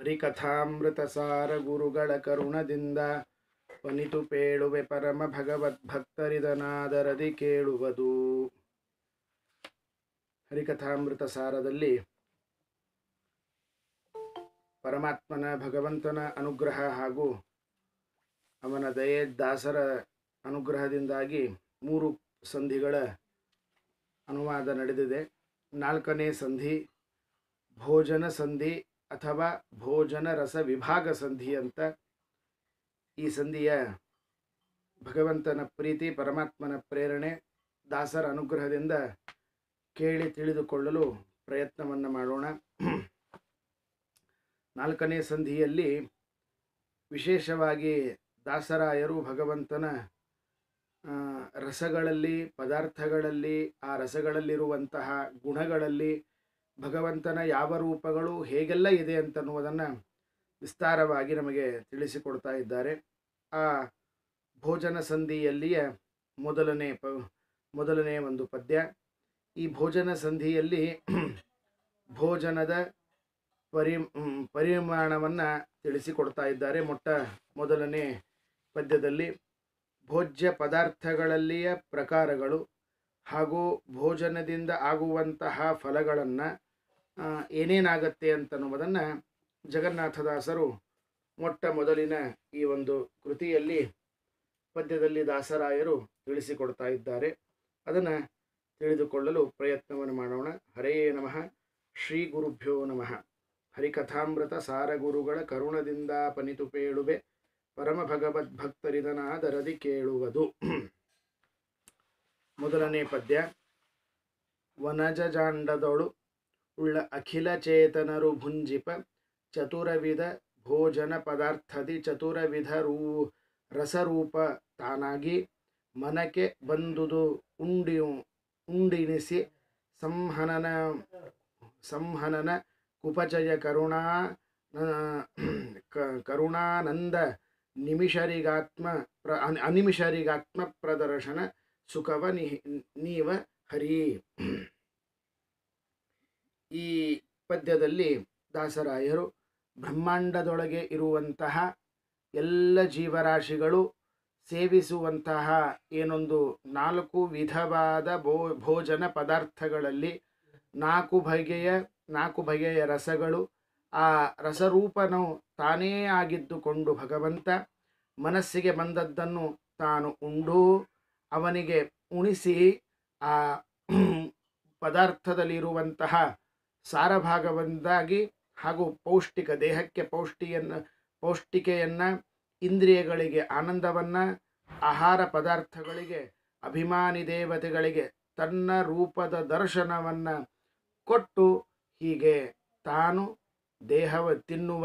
ಹರಿಕಥಾಮೃತಸಾರ ಗುರುಗಳ ಕರುಣದಿಂದ ಪನಿತು ಪೇಳುವೆ ಪರಮ ಭಗವದ್ಭಕ್ತರಿದನಾದರದಿ ಕೇಳುವುದು ಹರಿಕಥಾಮೃತ ಸಾರದಲ್ಲಿ ಪರಮಾತ್ಮನ ಭಗವಂತನ ಅನುಗ್ರಹ ಹಾಗೂ ಅವನ ದಯೆ ದಾಸರ ಅನುಗ್ರಹದಿಂದಾಗಿ ಮೂರು ಸಂಧಿಗಳ ಅನುವಾದ ನಡೆದಿದೆ ನಾಲ್ಕನೇ ಸಂಧಿ ಭೋಜನ ಸಂಧಿ ಅಥವಾ ಭೋಜನ ರಸ ವಿಭಾಗ ಸಂಧಿ ಅಂತ ಈ ಸಂಧಿಯ ಭಗವಂತನ ಪ್ರೀತಿ ಪರಮಾತ್ಮನ ಪ್ರೇರಣೆ ದಾಸರ ಅನುಗ್ರಹದಿಂದ ಕೇಳಿ ತಿಳಿದುಕೊಳ್ಳಲು ಪ್ರಯತ್ನವನ್ನು ಮಾಡೋಣ ನಾಲ್ಕನೇ ಸಂಧಿಯಲ್ಲಿ ವಿಶೇಷವಾಗಿ ದಾಸರಾಯರು ಭಗವಂತನ ರಸಗಳಲ್ಲಿ ಪದಾರ್ಥಗಳಲ್ಲಿ ಆ ರಸಗಳಲ್ಲಿರುವಂತಹ ಗುಣಗಳಲ್ಲಿ ಭಗವಂತನ ಯಾವ ರೂಪಗಳು ಹೇಗೆಲ್ಲ ಇದೆ ಅಂತನ್ನುವುದನ್ನು ವಿಸ್ತಾರವಾಗಿ ನಮಗೆ ತಿಳಿಸಿಕೊಡ್ತಾ ಇದ್ದಾರೆ ಆ ಭೋಜನ ಸಂಧಿಯಲ್ಲಿಯ ಮೊದಲನೇ ಪ ಮೊದಲನೇ ಒಂದು ಪದ್ಯ ಈ ಭೋಜನ ಸಂಧಿಯಲ್ಲಿ ಭೋಜನದ ಪರಿ ಪರಿಮಾಣವನ್ನು ತಿಳಿಸಿಕೊಡ್ತಾ ಇದ್ದಾರೆ ಮೊಟ್ಟ ಮೊದಲನೇ ಪದ್ಯದಲ್ಲಿ ಭೋಜ್ಯ ಪದಾರ್ಥಗಳಲ್ಲಿಯ ಪ್ರಕಾರಗಳು ಹಾಗೂ ಭೋಜನದಿಂದ ಆಗುವಂತಹ ಫಲಗಳನ್ನು ಏನೇನಾಗತ್ತೆ ಅಂತನ್ನುವುದನ್ನು ಜಗನ್ನಾಥದಾಸರು ಮೊಟ್ಟ ಮೊದಲಿನ ಈ ಒಂದು ಕೃತಿಯಲ್ಲಿ ಪದ್ಯದಲ್ಲಿ ದಾಸರಾಯರು ತಿಳಿಸಿಕೊಡ್ತಾ ಇದ್ದಾರೆ ಅದನ್ನು ತಿಳಿದುಕೊಳ್ಳಲು ಪ್ರಯತ್ನವನ್ನು ಮಾಡೋಣ ಹರೇ ನಮಃ ಶ್ರೀ ಗುರುಭ್ಯೋ ನಮಃ ಹರಿಕಥಾಮೃತ ಸಾರಗುರುಗಳ ಕರುಣದಿಂದ ಪನಿತು ಪೇಳುವೆ ಪರಮ ಭಕ್ತರಿದನಾದರದಿ ಕೇಳುವುದು ಮೊದಲನೇ ಪದ್ಯ ವನಜಾಂಡದೊಳು ಉಳ್ಳ ಅಖಿಲ ಚೇತನರು ಭುಂಜಿಪ ಚತುರವಿಧ ಭೋಜನ ಪದಾರ್ಥದಿ ಚತುರವಿಧ ರೂ ರಸರೂಪ ತಾನಾಗಿ ಮನಕ್ಕೆ ಬಂದುದು ಉಂಡಿ ಉಂಡಿನಿಸಿ ಸಂಹನನ ಸಂಹನನ ಕುಪಚಯ ಕರುಣಾ ಕರುಣಾನಂದ ನಿಮಿಷರಿಗಾತ್ಮ ಪ್ರ ಅನಿಮಿಷರಿಗಾತ್ಮ ಪ್ರದರ್ಶನ ಸುಖವ ನೀವ ಹರಿ ಈ ಪದ್ಯದಲ್ಲಿ ದಾಸರಾಯರು ಬ್ರಹ್ಮಾಂಡದೊಳಗೆ ಇರುವಂತಹ ಎಲ್ಲ ಜೀವರಾಶಿಗಳು ಸೇವಿಸುವಂತಹ ಏನೊಂದು ನಾಲ್ಕು ವಿಧವಾದ ಭೋ ಭೋಜನ ಪದಾರ್ಥಗಳಲ್ಲಿ ನಾಲ್ಕು ಬಗೆಯ ನಾಲ್ಕು ಬಗೆಯ ರಸಗಳು ಆ ರಸರೂಪನು ತಾನೇ ಆಗಿದ್ದುಕೊಂಡು ಭಗವಂತ ಮನಸ್ಸಿಗೆ ಬಂದದ್ದನ್ನು ತಾನು ಉಂಡು ಅವನಿಗೆ ಉಣಿಸಿ ಆ ಪದಾರ್ಥದಲ್ಲಿರುವಂತಹ ಸಾರಭಾಗವನ್ನಾಗಿ ಹಾಗೂ ಪೌಷ್ಟಿಕ ದೇಹಕ್ಕೆ ಪೌಷ್ಟಿಯನ್ನು ಪೌಷ್ಟಿಕೆಯನ್ನು ಇಂದ್ರಿಯಗಳಿಗೆ ಆನಂದವನ್ನು ಆಹಾರ ಪದಾರ್ಥಗಳಿಗೆ ಅಭಿಮಾನಿ ದೇವತೆಗಳಿಗೆ ತನ್ನ ರೂಪದ ದರ್ಶನವನ್ನು ಕೊಟ್ಟು ಹೀಗೆ ತಾನು ದೇಹವ ತಿನ್ನುವ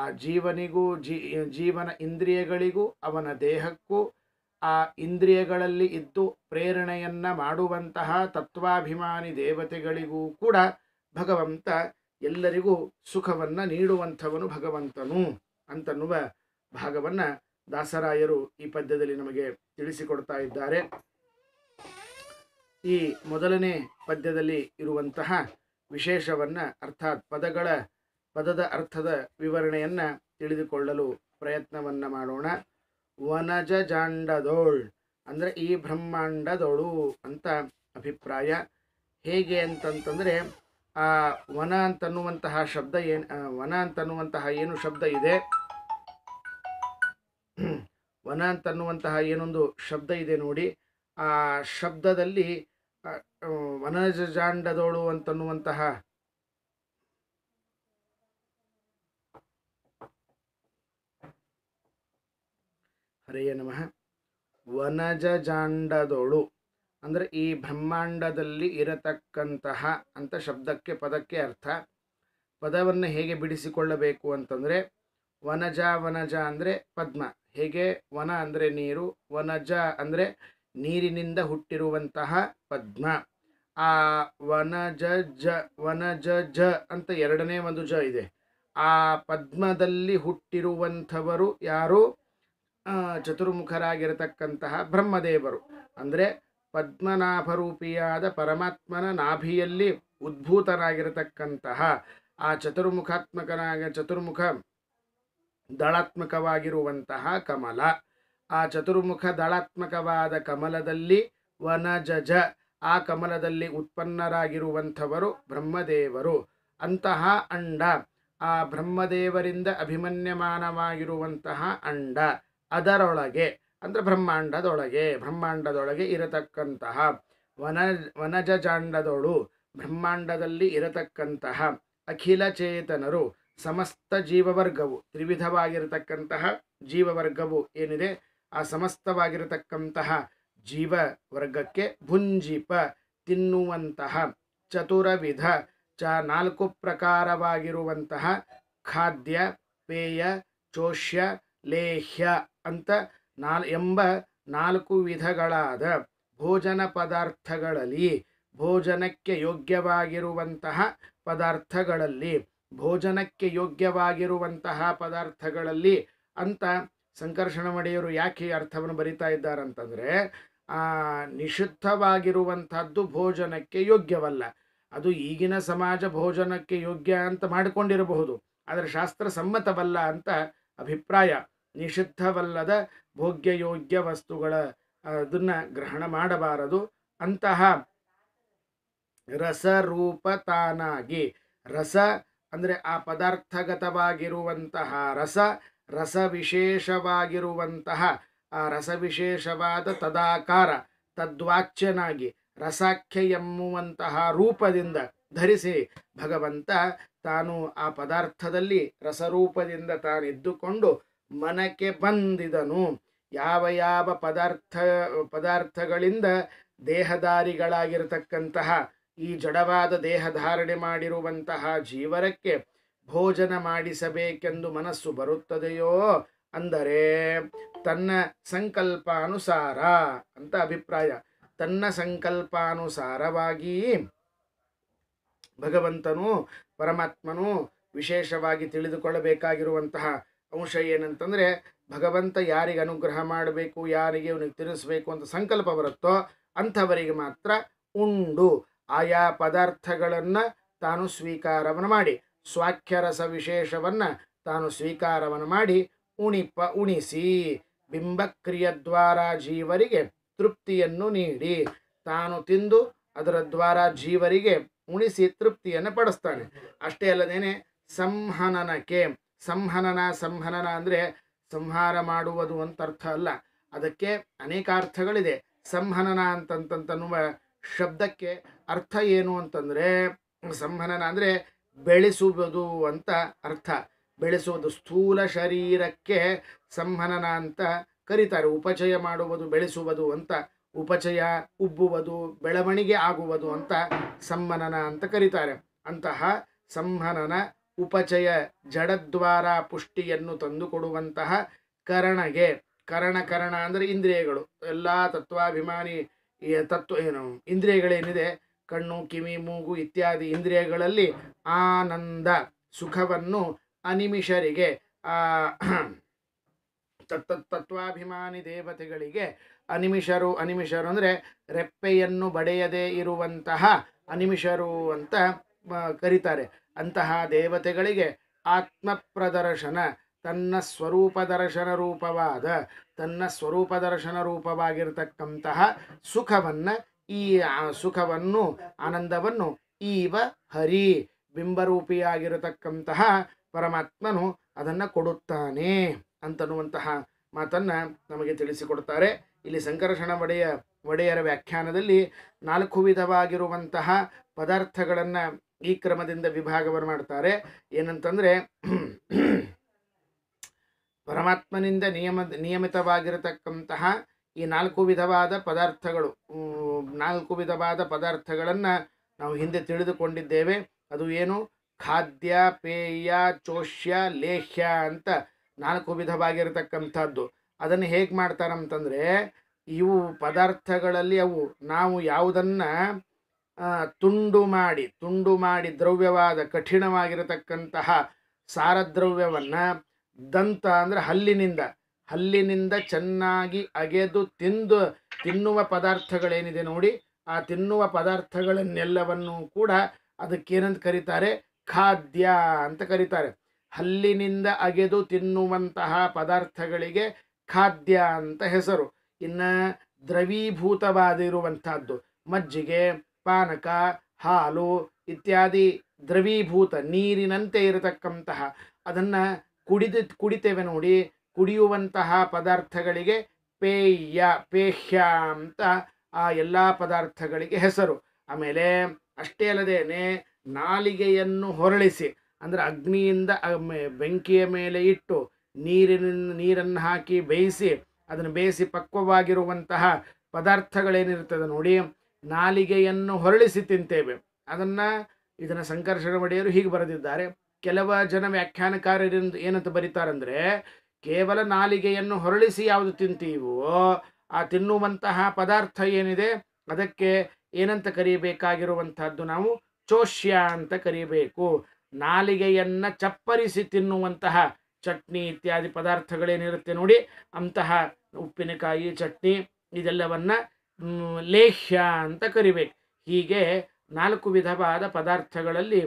ಆ ಜೀವನಿಗೂ ಜೀವನ ಇಂದ್ರಿಯಗಳಿಗೂ ಅವನ ದೇಹಕ್ಕೂ ಆ ಇಂದ್ರಿಯಗಳಲ್ಲಿ ಇದ್ದು ಪ್ರೇರಣೆಯನ್ನು ಮಾಡುವಂತಹ ತತ್ವಾಭಿಮಾನಿ ದೇವತೆಗಳಿಗೂ ಕೂಡ ಭಗವಂತ ಎಲ್ಲರಿಗೂ ಸುಖವನ್ನು ನೀಡುವಂಥವನು ಭಗವಂತನು ಅಂತನ್ನುವ ಭಾಗವನ್ನು ದಾಸರಾಯರು ಈ ಪದ್ಯದಲ್ಲಿ ನಮಗೆ ತಿಳಿಸಿಕೊಡ್ತಾ ಇದ್ದಾರೆ ಈ ಮೊದಲನೇ ಪದ್ಯದಲ್ಲಿ ಇರುವಂತಹ ವಿಶೇಷವನ್ನು ಅರ್ಥಾತ್ ಪದಗಳ ಪದದ ಅರ್ಥದ ವಿವರಣೆಯನ್ನು ತಿಳಿದುಕೊಳ್ಳಲು ಪ್ರಯತ್ನವನ್ನು ಮಾಡೋಣ ವನಜ ಜಾಂಡದೋಳ್ ಅಂದರೆ ಈ ಬ್ರಹ್ಮಾಂಡದೋಳು ಅಂತ ಅಭಿಪ್ರಾಯ ಹೇಗೆ ಅಂತಂತಂದರೆ ಆ ವನ ಅಂತನ್ನುವಂತಹ ಶಬ್ದ ಏನು ವನ ಅಂತನ್ನುವಂತಹ ಏನು ಶಬ್ದ ಇದೆ ವನ ಅಂತನ್ನುವಂತಹ ಏನೊಂದು ಶಬ್ದ ಇದೆ ನೋಡಿ ಆ ಶಬ್ದದಲ್ಲಿ ವನಜಾಂಡದೋಳು ಅಂತನ್ನುವಂತಹ ಹರೆಯ ನಮಃ ವನಜಾಂಡದೋಳು ಅಂದರೆ ಈ ಬ್ರಹ್ಮಾಂಡದಲ್ಲಿ ಇರತಕ್ಕಂತಹ ಅಂತ ಶಬ್ದಕ್ಕೆ ಪದಕ್ಕೆ ಅರ್ಥ ಪದವನ್ನು ಹೇಗೆ ಬಿಡಿಸಿಕೊಳ್ಳಬೇಕು ಅಂತಂದರೆ ವನಜ ವನಜ ಅಂದರೆ ಪದ್ಮ ಹೇಗೆ ವನ ಅಂದರೆ ನೀರು ವನಜ ಅಂದರೆ ನೀರಿನಿಂದ ಹುಟ್ಟಿರುವಂತಹ ಪದ್ಮ ಆ ವನಜ ಜ ವನಜ ಜ ಅಂತ ಎರಡನೇ ಒಂದು ಜ ಇದೆ ಆ ಪದ್ಮದಲ್ಲಿ ಹುಟ್ಟಿರುವಂಥವರು ಯಾರು ಚತುರ್ಮುಖರಾಗಿರತಕ್ಕಂತಹ ಬ್ರಹ್ಮದೇವರು ಅಂದರೆ ಪದ್ಮನಾಭರೂಪಿಯಾದ ಪರಮಾತ್ಮನ ನಾಭಿಯಲ್ಲಿ ಉದ್ಭೂತನಾಗಿರತಕ್ಕಂತಹ ಆ ಚತುರ್ಮುಖಾತ್ಮಕನಾಗ ಚತುರ್ಮುಖ ದಳಾತ್ಮಕವಾಗಿರುವಂತಹ ಕಮಲ ಆ ಚತುರ್ಮುಖ ದಳಾತ್ಮಕವಾದ ಕಮಲದಲ್ಲಿ ವನಜಜ ಆ ಕಮಲದಲ್ಲಿ ಉತ್ಪನ್ನರಾಗಿರುವಂಥವರು ಬ್ರಹ್ಮದೇವರು ಅಂತಹ ಅಂಡ ಆ ಬ್ರಹ್ಮದೇವರಿಂದ ಅಭಿಮನ್ಯಮಾನವಾಗಿರುವಂತಹ ಅಂಡ ಅದರೊಳಗೆ ಅಂದರೆ ಬ್ರಹ್ಮಾಂಡದೊಳಗೆ ಬ್ರಹ್ಮಾಂಡದೊಳಗೆ ಇರತಕ್ಕಂತಹ ವನ ವನಜಜಾಂಡದೊಳು ಬ್ರಹ್ಮಾಂಡದಲ್ಲಿ ಇರತಕ್ಕಂತಹ ಅಖಿಲ ಚೇತನರು ಸಮಸ್ತ ಜೀವವರ್ಗವು ತ್ರಿವಿಧವಾಗಿರತಕ್ಕಂತಹ ಜೀವವರ್ಗವು ಏನಿದೆ ಆ ಸಮಸ್ತವಾಗಿರತಕ್ಕಂತಹ ಜೀವ ವರ್ಗಕ್ಕೆ ಭುಂಜಿಪ ತಿನ್ನುವಂತಹ ಚತುರವಿಧ ಚ ನಾಲ್ಕು ಪ್ರಕಾರವಾಗಿರುವಂತಹ ಖಾದ್ಯ ಪೇಯ ಚೋಷ್ಯ ಲೇಹ್ಯ ಅಂತ ನಾಲ್ ಎಂಬ ನಾಲ್ಕು ವಿಧಗಳಾದ ಭೋಜನ ಪದಾರ್ಥಗಳಲ್ಲಿ ಭೋಜನಕ್ಕೆ ಯೋಗ್ಯವಾಗಿರುವಂತಹ ಪದಾರ್ಥಗಳಲ್ಲಿ ಭೋಜನಕ್ಕೆ ಯೋಗ್ಯವಾಗಿರುವಂತಹ ಪದಾರ್ಥಗಳಲ್ಲಿ ಅಂತ ಸಂಕರ್ಷಣ ಮಡೆಯರು ಯಾಕೆ ಈ ಅರ್ಥವನ್ನು ಬರಿತಾ ಇದ್ದಾರಂತಂದರೆ ನಿಷಿದ್ಧವಾಗಿರುವಂಥದ್ದು ಭೋಜನಕ್ಕೆ ಯೋಗ್ಯವಲ್ಲ ಅದು ಈಗಿನ ಸಮಾಜ ಭೋಜನಕ್ಕೆ ಯೋಗ್ಯ ಅಂತ ಮಾಡಿಕೊಂಡಿರಬಹುದು ಆದರೆ ಶಾಸ್ತ್ರ ಸಮ್ಮತವಲ್ಲ ಅಂತ ಅಭಿಪ್ರಾಯ ನಿಷಿದ್ಧವಲ್ಲದ ಭೋಗ್ಯಯೋಗ್ಯ ವಸ್ತುಗಳ ಅದನ್ನು ಗ್ರಹಣ ಮಾಡಬಾರದು ಅಂತಹ ತಾನಾಗಿ ರಸ ಅಂದರೆ ಆ ಪದಾರ್ಥಗತವಾಗಿರುವಂತಹ ರಸ ರಸ ವಿಶೇಷವಾಗಿರುವಂತಹ ಆ ರಸವಿಶೇಷವಾದ ತದಾಕಾರ ತದ್ವಾಚ್ಯನಾಗಿ ರಸಾಖ್ಯ ಎಂಬುವಂತಹ ರೂಪದಿಂದ ಧರಿಸಿ ಭಗವಂತ ತಾನು ಆ ಪದಾರ್ಥದಲ್ಲಿ ರಸರೂಪದಿಂದ ತಾನಿದ್ದುಕೊಂಡು ಮನಕ್ಕೆ ಬಂದಿದನು ಯಾವ ಯಾವ ಪದಾರ್ಥ ಪದಾರ್ಥಗಳಿಂದ ದೇಹದಾರಿಗಳಾಗಿರತಕ್ಕಂತಹ ಈ ಜಡವಾದ ದೇಹ ಧಾರಣೆ ಮಾಡಿರುವಂತಹ ಜೀವರಕ್ಕೆ ಭೋಜನ ಮಾಡಿಸಬೇಕೆಂದು ಮನಸ್ಸು ಬರುತ್ತದೆಯೋ ಅಂದರೆ ತನ್ನ ಸಂಕಲ್ಪಾನುಸಾರ ಅಂತ ಅಭಿಪ್ರಾಯ ತನ್ನ ಸಂಕಲ್ಪಾನುಸಾರವಾಗಿ ಭಗವಂತನು ಪರಮಾತ್ಮನು ವಿಶೇಷವಾಗಿ ತಿಳಿದುಕೊಳ್ಳಬೇಕಾಗಿರುವಂತಹ ಅಂಶ ಏನಂತಂದರೆ ಭಗವಂತ ಯಾರಿಗೆ ಅನುಗ್ರಹ ಮಾಡಬೇಕು ಯಾರಿಗೆ ಅವನಿಗೆ ತಿಳಿಸ್ಬೇಕು ಅಂತ ಸಂಕಲ್ಪ ಬರುತ್ತೋ ಅಂಥವರಿಗೆ ಮಾತ್ರ ಉಂಡು ಆಯಾ ಪದಾರ್ಥಗಳನ್ನು ತಾನು ಸ್ವೀಕಾರವನ್ನು ಮಾಡಿ ಸ್ವಾಖ್ಯರಸ ವಿಶೇಷವನ್ನು ತಾನು ಸ್ವೀಕಾರವನ್ನು ಮಾಡಿ ಉಣಿಪ ಉಣಿಸಿ ಬಿಂಬಕ್ರಿಯ ದ್ವಾರ ಜೀವರಿಗೆ ತೃಪ್ತಿಯನ್ನು ನೀಡಿ ತಾನು ತಿಂದು ಅದರ ದ್ವಾರ ಜೀವರಿಗೆ ಉಣಿಸಿ ತೃಪ್ತಿಯನ್ನು ಪಡಿಸ್ತಾನೆ ಅಷ್ಟೇ ಅಲ್ಲದೇನೆ ಸಂಹನನಕ್ಕೆ ಸಂಹನನ ಸಂಹನನ ಅಂದರೆ ಸಂಹಾರ ಮಾಡುವುದು ಅಂತ ಅರ್ಥ ಅಲ್ಲ ಅದಕ್ಕೆ ಅನೇಕ ಅರ್ಥಗಳಿದೆ ಸಂಹನನ ಅಂತಂತನ್ನುವ ಶಬ್ದಕ್ಕೆ ಅರ್ಥ ಏನು ಅಂತಂದರೆ ಸಂಹನನ ಅಂದರೆ ಬೆಳೆಸುವುದು ಅಂತ ಅರ್ಥ ಬೆಳೆಸುವುದು ಸ್ಥೂಲ ಶರೀರಕ್ಕೆ ಸಂಹನನ ಅಂತ ಕರೀತಾರೆ ಉಪಚಯ ಮಾಡುವುದು ಬೆಳೆಸುವುದು ಅಂತ ಉಪಚಯ ಉಬ್ಬುವುದು ಬೆಳವಣಿಗೆ ಆಗುವುದು ಅಂತ ಸಂಹನನ ಅಂತ ಕರೀತಾರೆ ಅಂತಹ ಸಂಹನನ ಉಪಚಯ ಜಡದ್ವಾರ ಪುಷ್ಟಿಯನ್ನು ತಂದುಕೊಡುವಂತಹ ಕರಣಗೆ ಕರಣ ಕರಣ ಅಂದರೆ ಇಂದ್ರಿಯಗಳು ಎಲ್ಲ ತತ್ವಾಭಿಮಾನಿ ತತ್ವ ಏನು ಇಂದ್ರಿಯಗಳೇನಿದೆ ಕಣ್ಣು ಕಿವಿ ಮೂಗು ಇತ್ಯಾದಿ ಇಂದ್ರಿಯಗಳಲ್ಲಿ ಆನಂದ ಸುಖವನ್ನು ಅನಿಮಿಷರಿಗೆ ತತ್ ತತ್ವಾಭಿಮಾನಿ ದೇವತೆಗಳಿಗೆ ಅನಿಮಿಷರು ಅನಿಮಿಷರು ಅಂದರೆ ರೆಪ್ಪೆಯನ್ನು ಬಡೆಯದೇ ಇರುವಂತಹ ಅನಿಮಿಷರು ಅಂತ ಕರೀತಾರೆ ಅಂತಹ ದೇವತೆಗಳಿಗೆ ಆತ್ಮಪ್ರದರ್ಶನ ತನ್ನ ಸ್ವರೂಪ ದರ್ಶನ ರೂಪವಾದ ತನ್ನ ಸ್ವರೂಪ ದರ್ಶನ ರೂಪವಾಗಿರತಕ್ಕಂತಹ ಸುಖವನ್ನು ಈ ಸುಖವನ್ನು ಆನಂದವನ್ನು ಈವ ಹರಿ ಬಿಂಬರೂಪಿಯಾಗಿರತಕ್ಕಂತಹ ಪರಮಾತ್ಮನು ಅದನ್ನು ಕೊಡುತ್ತಾನೆ ಅಂತನ್ನುವಂತಹ ಮಾತನ್ನು ನಮಗೆ ತಿಳಿಸಿಕೊಡ್ತಾರೆ ಇಲ್ಲಿ ಸಂಕರ್ಷಣ ಒಡೆಯ ಒಡೆಯರ ವ್ಯಾಖ್ಯಾನದಲ್ಲಿ ನಾಲ್ಕು ವಿಧವಾಗಿರುವಂತಹ ಪದಾರ್ಥಗಳನ್ನು ಈ ಕ್ರಮದಿಂದ ವಿಭಾಗವನ್ನು ಮಾಡ್ತಾರೆ ಏನಂತಂದರೆ ಪರಮಾತ್ಮನಿಂದ ನಿಯಮ ನಿಯಮಿತವಾಗಿರತಕ್ಕಂತಹ ಈ ನಾಲ್ಕು ವಿಧವಾದ ಪದಾರ್ಥಗಳು ನಾಲ್ಕು ವಿಧವಾದ ಪದಾರ್ಥಗಳನ್ನು ನಾವು ಹಿಂದೆ ತಿಳಿದುಕೊಂಡಿದ್ದೇವೆ ಅದು ಏನು ಖಾದ್ಯ ಪೇಯ ಚೋಷ್ಯ ಲೇಹ್ಯ ಅಂತ ನಾಲ್ಕು ವಿಧವಾಗಿರತಕ್ಕಂಥದ್ದು ಅದನ್ನು ಹೇಗೆ ಮಾಡ್ತಾರಂತಂದರೆ ಇವು ಪದಾರ್ಥಗಳಲ್ಲಿ ಅವು ನಾವು ಯಾವುದನ್ನು ತುಂಡು ಮಾಡಿ ತುಂಡು ಮಾಡಿ ದ್ರವ್ಯವಾದ ಕಠಿಣವಾಗಿರತಕ್ಕಂತಹ ಸಾರದ್ರವ್ಯವನ್ನು ದಂತ ಅಂದರೆ ಹಲ್ಲಿನಿಂದ ಹಲ್ಲಿನಿಂದ ಚೆನ್ನಾಗಿ ಅಗೆದು ತಿಂದು ತಿನ್ನುವ ಪದಾರ್ಥಗಳೇನಿದೆ ನೋಡಿ ಆ ತಿನ್ನುವ ಪದಾರ್ಥಗಳನ್ನೆಲ್ಲವನ್ನೂ ಕೂಡ ಅದಕ್ಕೇನಂತ ಕರೀತಾರೆ ಖಾದ್ಯ ಅಂತ ಕರೀತಾರೆ ಹಲ್ಲಿನಿಂದ ಅಗೆದು ತಿನ್ನುವಂತಹ ಪದಾರ್ಥಗಳಿಗೆ ಖಾದ್ಯ ಅಂತ ಹೆಸರು ಇನ್ನು ದ್ರವೀಭೂತವಾದಿರುವಂಥದ್ದು ಮಜ್ಜಿಗೆ ಪಾನಕ ಹಾಲು ಇತ್ಯಾದಿ ದ್ರವೀಭೂತ ನೀರಿನಂತೆ ಇರತಕ್ಕಂತಹ ಅದನ್ನು ಕುಡಿದ ಕುಡಿತೇವೆ ನೋಡಿ ಕುಡಿಯುವಂತಹ ಪದಾರ್ಥಗಳಿಗೆ ಪೇಯ ಪೇಹ್ಯ ಅಂತ ಆ ಎಲ್ಲ ಪದಾರ್ಥಗಳಿಗೆ ಹೆಸರು ಆಮೇಲೆ ಅಷ್ಟೇ ಅಲ್ಲದೇನೆ ನಾಲಿಗೆಯನ್ನು ಹೊರಳಿಸಿ ಅಂದರೆ ಅಗ್ನಿಯಿಂದ ಬೆಂಕಿಯ ಮೇಲೆ ಇಟ್ಟು ನೀರಿನ ನೀರನ್ನು ಹಾಕಿ ಬೇಯಿಸಿ ಅದನ್ನು ಬೇಯಿಸಿ ಪಕ್ವವಾಗಿರುವಂತಹ ಪದಾರ್ಥಗಳೇನಿರ್ತದೆ ನೋಡಿ ನಾಲಿಗೆಯನ್ನು ಹೊರಳಿಸಿ ತಿಂತೇವೆ ಅದನ್ನು ಇದನ್ನು ಸಂಕರ್ಷಣ ಒಡೆಯರು ಹೀಗೆ ಬರೆದಿದ್ದಾರೆ ಕೆಲವ ಜನ ವ್ಯಾಖ್ಯಾನಕಾರರಿಂದ ಏನಂತ ಬರೀತಾರಂದರೆ ಕೇವಲ ನಾಲಿಗೆಯನ್ನು ಹೊರಳಿಸಿ ಯಾವುದು ತಿಂತೀವೋ ಆ ತಿನ್ನುವಂತಹ ಪದಾರ್ಥ ಏನಿದೆ ಅದಕ್ಕೆ ಏನಂತ ಕರೀಬೇಕಾಗಿರುವಂತಹದ್ದು ನಾವು ಚೋಷ್ಯ ಅಂತ ಕರೀಬೇಕು ನಾಲಿಗೆಯನ್ನು ಚಪ್ಪರಿಸಿ ತಿನ್ನುವಂತಹ ಚಟ್ನಿ ಇತ್ಯಾದಿ ಪದಾರ್ಥಗಳೇನಿರುತ್ತೆ ನೋಡಿ ಅಂತಹ ಉಪ್ಪಿನಕಾಯಿ ಚಟ್ನಿ ಇದೆಲ್ಲವನ್ನು ಲೇಹ್ಯ ಅಂತ ಕರಿಬೇಕು ಹೀಗೆ ನಾಲ್ಕು ವಿಧವಾದ ಪದಾರ್ಥಗಳಲ್ಲಿ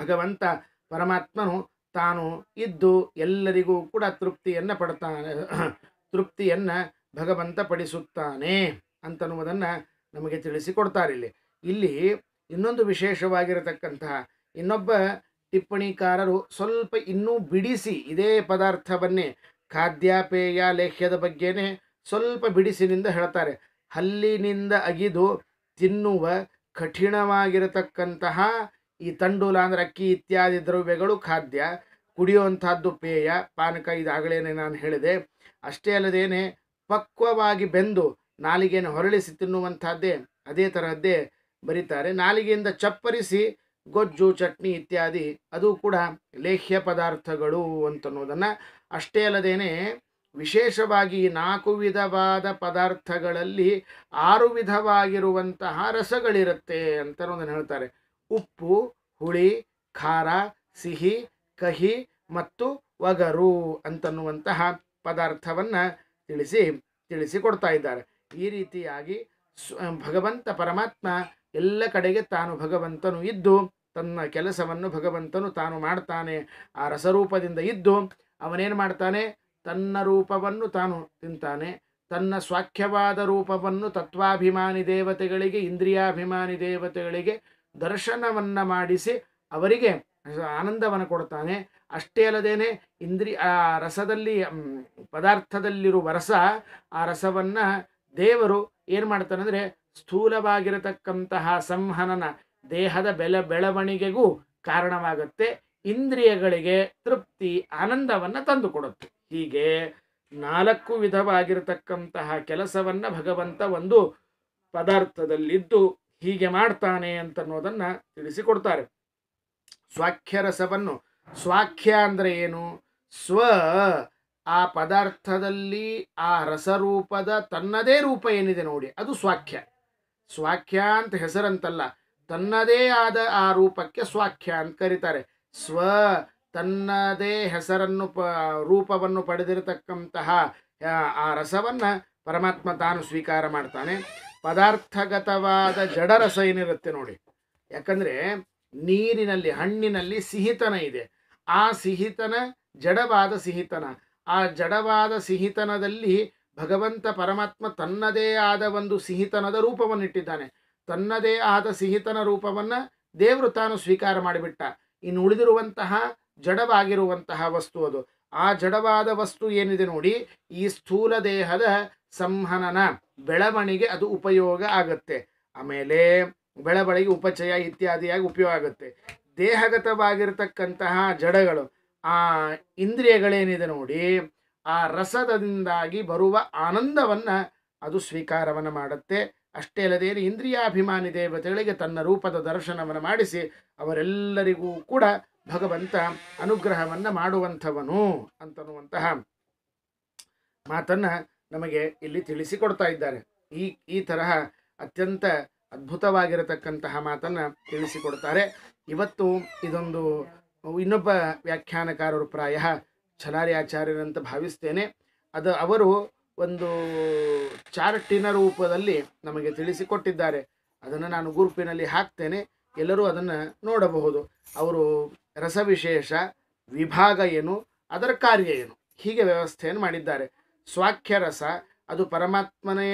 ಭಗವಂತ ಪರಮಾತ್ಮನು ತಾನು ಇದ್ದು ಎಲ್ಲರಿಗೂ ಕೂಡ ತೃಪ್ತಿಯನ್ನು ಪಡ್ತಾನೆ ತೃಪ್ತಿಯನ್ನು ಭಗವಂತ ಪಡಿಸುತ್ತಾನೆ ಅಂತನ್ನುವುದನ್ನು ನಮಗೆ ತಿಳಿಸಿಕೊಡ್ತಾರೆ ಇಲ್ಲಿ ಇಲ್ಲಿ ಇನ್ನೊಂದು ವಿಶೇಷವಾಗಿರತಕ್ಕಂತಹ ಇನ್ನೊಬ್ಬ ಟಿಪ್ಪಣಿಕಾರರು ಸ್ವಲ್ಪ ಇನ್ನೂ ಬಿಡಿಸಿ ಇದೇ ಪದಾರ್ಥವನ್ನೇ ಖಾದ್ಯಾಪೇಯ ಲೇಹ್ಯದ ಬಗ್ಗೆನೇ ಸ್ವಲ್ಪ ಬಿಡಿಸಿನಿಂದ ಹೇಳ್ತಾರೆ ಹಲ್ಲಿನಿಂದ ಅಗಿದು ತಿನ್ನುವ ಕಠಿಣವಾಗಿರತಕ್ಕಂತಹ ಈ ತಂಡೂಲ ಅಂದರೆ ಅಕ್ಕಿ ಇತ್ಯಾದಿ ದ್ರವ್ಯಗಳು ಖಾದ್ಯ ಕುಡಿಯುವಂಥದ್ದು ಪೇಯ ಪಾನಕ ಇದಾಗಲೇನೆ ನಾನು ಹೇಳಿದೆ ಅಷ್ಟೇ ಅಲ್ಲದೇನೆ ಪಕ್ವವಾಗಿ ಬೆಂದು ನಾಲಿಗೆಯನ್ನು ಹೊರಳಿಸಿ ತಿನ್ನುವಂಥದ್ದೇ ಅದೇ ತರಹದ್ದೇ ಬರೀತಾರೆ ನಾಲಿಗೆಯಿಂದ ಚಪ್ಪರಿಸಿ ಗೊಜ್ಜು ಚಟ್ನಿ ಇತ್ಯಾದಿ ಅದು ಕೂಡ ಲೇಹ್ಯ ಪದಾರ್ಥಗಳು ಅಂತನ್ನೋದನ್ನು ಅಷ್ಟೇ ಅಲ್ಲದೇನೆ ವಿಶೇಷವಾಗಿ ನಾಲ್ಕು ವಿಧವಾದ ಪದಾರ್ಥಗಳಲ್ಲಿ ಆರು ವಿಧವಾಗಿರುವಂತಹ ರಸಗಳಿರುತ್ತೆ ಅಂತ ಒಂದನ್ನು ಹೇಳ್ತಾರೆ ಉಪ್ಪು ಹುಳಿ ಖಾರ ಸಿಹಿ ಕಹಿ ಮತ್ತು ಒಗರು ಅಂತನ್ನುವಂತಹ ಪದಾರ್ಥವನ್ನು ತಿಳಿಸಿ ತಿಳಿಸಿಕೊಡ್ತಾ ಇದ್ದಾರೆ ಈ ರೀತಿಯಾಗಿ ಭಗವಂತ ಪರಮಾತ್ಮ ಎಲ್ಲ ಕಡೆಗೆ ತಾನು ಭಗವಂತನು ಇದ್ದು ತನ್ನ ಕೆಲಸವನ್ನು ಭಗವಂತನು ತಾನು ಮಾಡ್ತಾನೆ ಆ ರಸರೂಪದಿಂದ ಇದ್ದು ಅವನೇನು ಮಾಡ್ತಾನೆ ತನ್ನ ರೂಪವನ್ನು ತಾನು ತಿಂತಾನೆ ತನ್ನ ಸ್ವಾಖ್ಯವಾದ ರೂಪವನ್ನು ತತ್ವಾಭಿಮಾನಿ ದೇವತೆಗಳಿಗೆ ಇಂದ್ರಿಯಾಭಿಮಾನಿ ದೇವತೆಗಳಿಗೆ ದರ್ಶನವನ್ನು ಮಾಡಿಸಿ ಅವರಿಗೆ ಆನಂದವನ್ನು ಕೊಡ್ತಾನೆ ಅಷ್ಟೇ ಅಲ್ಲದೇನೆ ಇಂದ್ರಿ ಆ ರಸದಲ್ಲಿ ಪದಾರ್ಥದಲ್ಲಿರುವ ರಸ ಆ ರಸವನ್ನು ದೇವರು ಏನು ಮಾಡ್ತಾನಂದರೆ ಸ್ಥೂಲವಾಗಿರತಕ್ಕಂತಹ ಸಂಹನನ ದೇಹದ ಬೆಲ ಬೆಳವಣಿಗೆಗೂ ಕಾರಣವಾಗುತ್ತೆ ಇಂದ್ರಿಯಗಳಿಗೆ ತೃಪ್ತಿ ಆನಂದವನ್ನು ತಂದುಕೊಡುತ್ತೆ ಹೀಗೆ ನಾಲ್ಕು ವಿಧವಾಗಿರತಕ್ಕಂತಹ ಕೆಲಸವನ್ನು ಭಗವಂತ ಒಂದು ಪದಾರ್ಥದಲ್ಲಿದ್ದು ಹೀಗೆ ಮಾಡ್ತಾನೆ ಅಂತನ್ನೋದನ್ನು ತಿಳಿಸಿಕೊಡ್ತಾರೆ ಸ್ವಾಖ್ಯರಸವನ್ನು ಸ್ವಾಖ್ಯ ಅಂದರೆ ಏನು ಸ್ವ ಆ ಪದಾರ್ಥದಲ್ಲಿ ಆ ರಸರೂಪದ ತನ್ನದೇ ರೂಪ ಏನಿದೆ ನೋಡಿ ಅದು ಸ್ವಾಖ್ಯ ಸ್ವಾಖ್ಯ ಅಂತ ಹೆಸರಂತಲ್ಲ ತನ್ನದೇ ಆದ ಆ ರೂಪಕ್ಕೆ ಸ್ವಾಖ್ಯ ಅಂತ ಕರೀತಾರೆ ಸ್ವ ತನ್ನದೇ ಹೆಸರನ್ನು ಪ ರೂಪವನ್ನು ಪಡೆದಿರತಕ್ಕಂತಹ ಆ ರಸವನ್ನು ಪರಮಾತ್ಮ ತಾನು ಸ್ವೀಕಾರ ಮಾಡ್ತಾನೆ ಪದಾರ್ಥಗತವಾದ ಜಡರಸ ಏನಿರುತ್ತೆ ನೋಡಿ ಯಾಕಂದರೆ ನೀರಿನಲ್ಲಿ ಹಣ್ಣಿನಲ್ಲಿ ಸಿಹಿತನ ಇದೆ ಆ ಸಿಹಿತನ ಜಡವಾದ ಸಿಹಿತನ ಆ ಜಡವಾದ ಸಿಹಿತನದಲ್ಲಿ ಭಗವಂತ ಪರಮಾತ್ಮ ತನ್ನದೇ ಆದ ಒಂದು ಸಿಹಿತನದ ರೂಪವನ್ನಿಟ್ಟಿದ್ದಾನೆ ತನ್ನದೇ ಆದ ಸಿಹಿತನ ರೂಪವನ್ನು ದೇವರು ತಾನು ಸ್ವೀಕಾರ ಮಾಡಿಬಿಟ್ಟ ಇನ್ನು ಉಳಿದಿರುವಂತಹ ಜಡವಾಗಿರುವಂತಹ ವಸ್ತು ಅದು ಆ ಜಡವಾದ ವಸ್ತು ಏನಿದೆ ನೋಡಿ ಈ ಸ್ಥೂಲ ದೇಹದ ಸಂಹನನ ಬೆಳವಣಿಗೆ ಅದು ಉಪಯೋಗ ಆಗುತ್ತೆ ಆಮೇಲೆ ಬೆಳವಣಿಗೆ ಉಪಚಯ ಇತ್ಯಾದಿಯಾಗಿ ಉಪಯೋಗ ಆಗುತ್ತೆ ದೇಹಗತವಾಗಿರ್ತಕ್ಕಂತಹ ಜಡಗಳು ಆ ಇಂದ್ರಿಯಗಳೇನಿದೆ ನೋಡಿ ಆ ರಸದಿಂದಾಗಿ ಬರುವ ಆನಂದವನ್ನು ಅದು ಸ್ವೀಕಾರವನ್ನು ಮಾಡುತ್ತೆ ಅಷ್ಟೇ ಅಲ್ಲದೆ ಇಂದ್ರಿಯಾಭಿಮಾನಿ ದೇವತೆಗಳಿಗೆ ತನ್ನ ರೂಪದ ದರ್ಶನವನ್ನು ಮಾಡಿಸಿ ಅವರೆಲ್ಲರಿಗೂ ಕೂಡ ಭಗವಂತ ಅನುಗ್ರಹವನ್ನು ಮಾಡುವಂಥವನು ಅಂತನ್ನುವಂತಹ ಮಾತನ್ನು ನಮಗೆ ಇಲ್ಲಿ ತಿಳಿಸಿಕೊಡ್ತಾ ಇದ್ದಾರೆ ಈ ಈ ತರಹ ಅತ್ಯಂತ ಅದ್ಭುತವಾಗಿರತಕ್ಕಂತಹ ಮಾತನ್ನು ತಿಳಿಸಿಕೊಡ್ತಾರೆ ಇವತ್ತು ಇದೊಂದು ಇನ್ನೊಬ್ಬ ವ್ಯಾಖ್ಯಾನಕಾರರು ಪ್ರಾಯ ಛಲಾರಿ ಆಚಾರ್ಯರಂತ ಭಾವಿಸ್ತೇನೆ ಅದು ಅವರು ಒಂದು ಚಾರ್ಟಿನ ರೂಪದಲ್ಲಿ ನಮಗೆ ತಿಳಿಸಿಕೊಟ್ಟಿದ್ದಾರೆ ಅದನ್ನು ನಾನು ಗುರುಪಿನಲ್ಲಿ ಹಾಕ್ತೇನೆ ಎಲ್ಲರೂ ಅದನ್ನು ನೋಡಬಹುದು ಅವರು ರಸವಿಶೇಷ ವಿಭಾಗ ಏನು ಅದರ ಕಾರ್ಯ ಏನು ಹೀಗೆ ವ್ಯವಸ್ಥೆಯನ್ನು ಮಾಡಿದ್ದಾರೆ ಸ್ವಾಖ್ಯ ರಸ ಅದು ಪರಮಾತ್ಮನೇ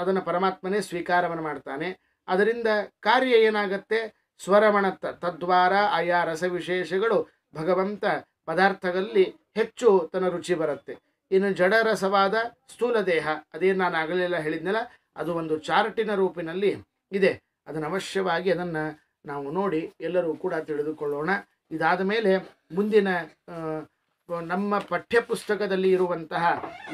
ಅದನ್ನು ಪರಮಾತ್ಮನೇ ಸ್ವೀಕಾರವನ್ನು ಮಾಡ್ತಾನೆ ಅದರಿಂದ ಕಾರ್ಯ ಏನಾಗತ್ತೆ ಸ್ವರಮಣತ್ತ ತದ್ವಾರ ಆಯಾ ರಸವಿಶೇಷಗಳು ಭಗವಂತ ಪದಾರ್ಥಗಳಲ್ಲಿ ಹೆಚ್ಚು ತನ್ನ ರುಚಿ ಬರುತ್ತೆ ಇನ್ನು ಜಡರಸವಾದ ಸ್ಥೂಲ ದೇಹ ಅದೇನು ನಾನು ಆಗಲೆಲ್ಲ ಹೇಳಿದ್ನಲ್ಲ ಅದು ಒಂದು ಚಾರ್ಟಿನ ರೂಪಿನಲ್ಲಿ ಇದೆ ಅದನ್ನು ಅವಶ್ಯವಾಗಿ ಅದನ್ನು ನಾವು ನೋಡಿ ಎಲ್ಲರೂ ಕೂಡ ತಿಳಿದುಕೊಳ್ಳೋಣ ಇದಾದ ಮೇಲೆ ಮುಂದಿನ ನಮ್ಮ ಪಠ್ಯಪುಸ್ತಕದಲ್ಲಿ ಇರುವಂತಹ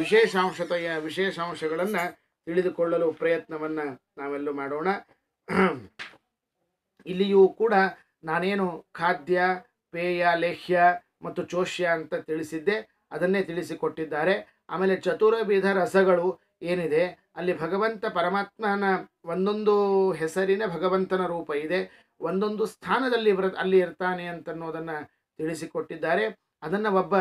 ವಿಶೇಷಾಂಶತೆಯ ವಿಶೇಷಾಂಶಗಳನ್ನು ತಿಳಿದುಕೊಳ್ಳಲು ಪ್ರಯತ್ನವನ್ನು ನಾವೆಲ್ಲೂ ಮಾಡೋಣ ಇಲ್ಲಿಯೂ ಕೂಡ ನಾನೇನು ಖಾದ್ಯ ಪೇಯ ಲೇಹ್ಯ ಮತ್ತು ಚೋಷ್ಯ ಅಂತ ತಿಳಿಸಿದ್ದೆ ಅದನ್ನೇ ತಿಳಿಸಿಕೊಟ್ಟಿದ್ದಾರೆ ಆಮೇಲೆ ಚತುರವಿಧ ರಸಗಳು ಏನಿದೆ ಅಲ್ಲಿ ಭಗವಂತ ಪರಮಾತ್ಮನ ಒಂದೊಂದು ಹೆಸರಿನ ಭಗವಂತನ ರೂಪ ಇದೆ ಒಂದೊಂದು ಸ್ಥಾನದಲ್ಲಿ ಇವರ ಅಲ್ಲಿ ಇರ್ತಾನೆ ಅಂತನ್ನೋದನ್ನು ತಿಳಿಸಿಕೊಟ್ಟಿದ್ದಾರೆ ಅದನ್ನು ಒಬ್ಬ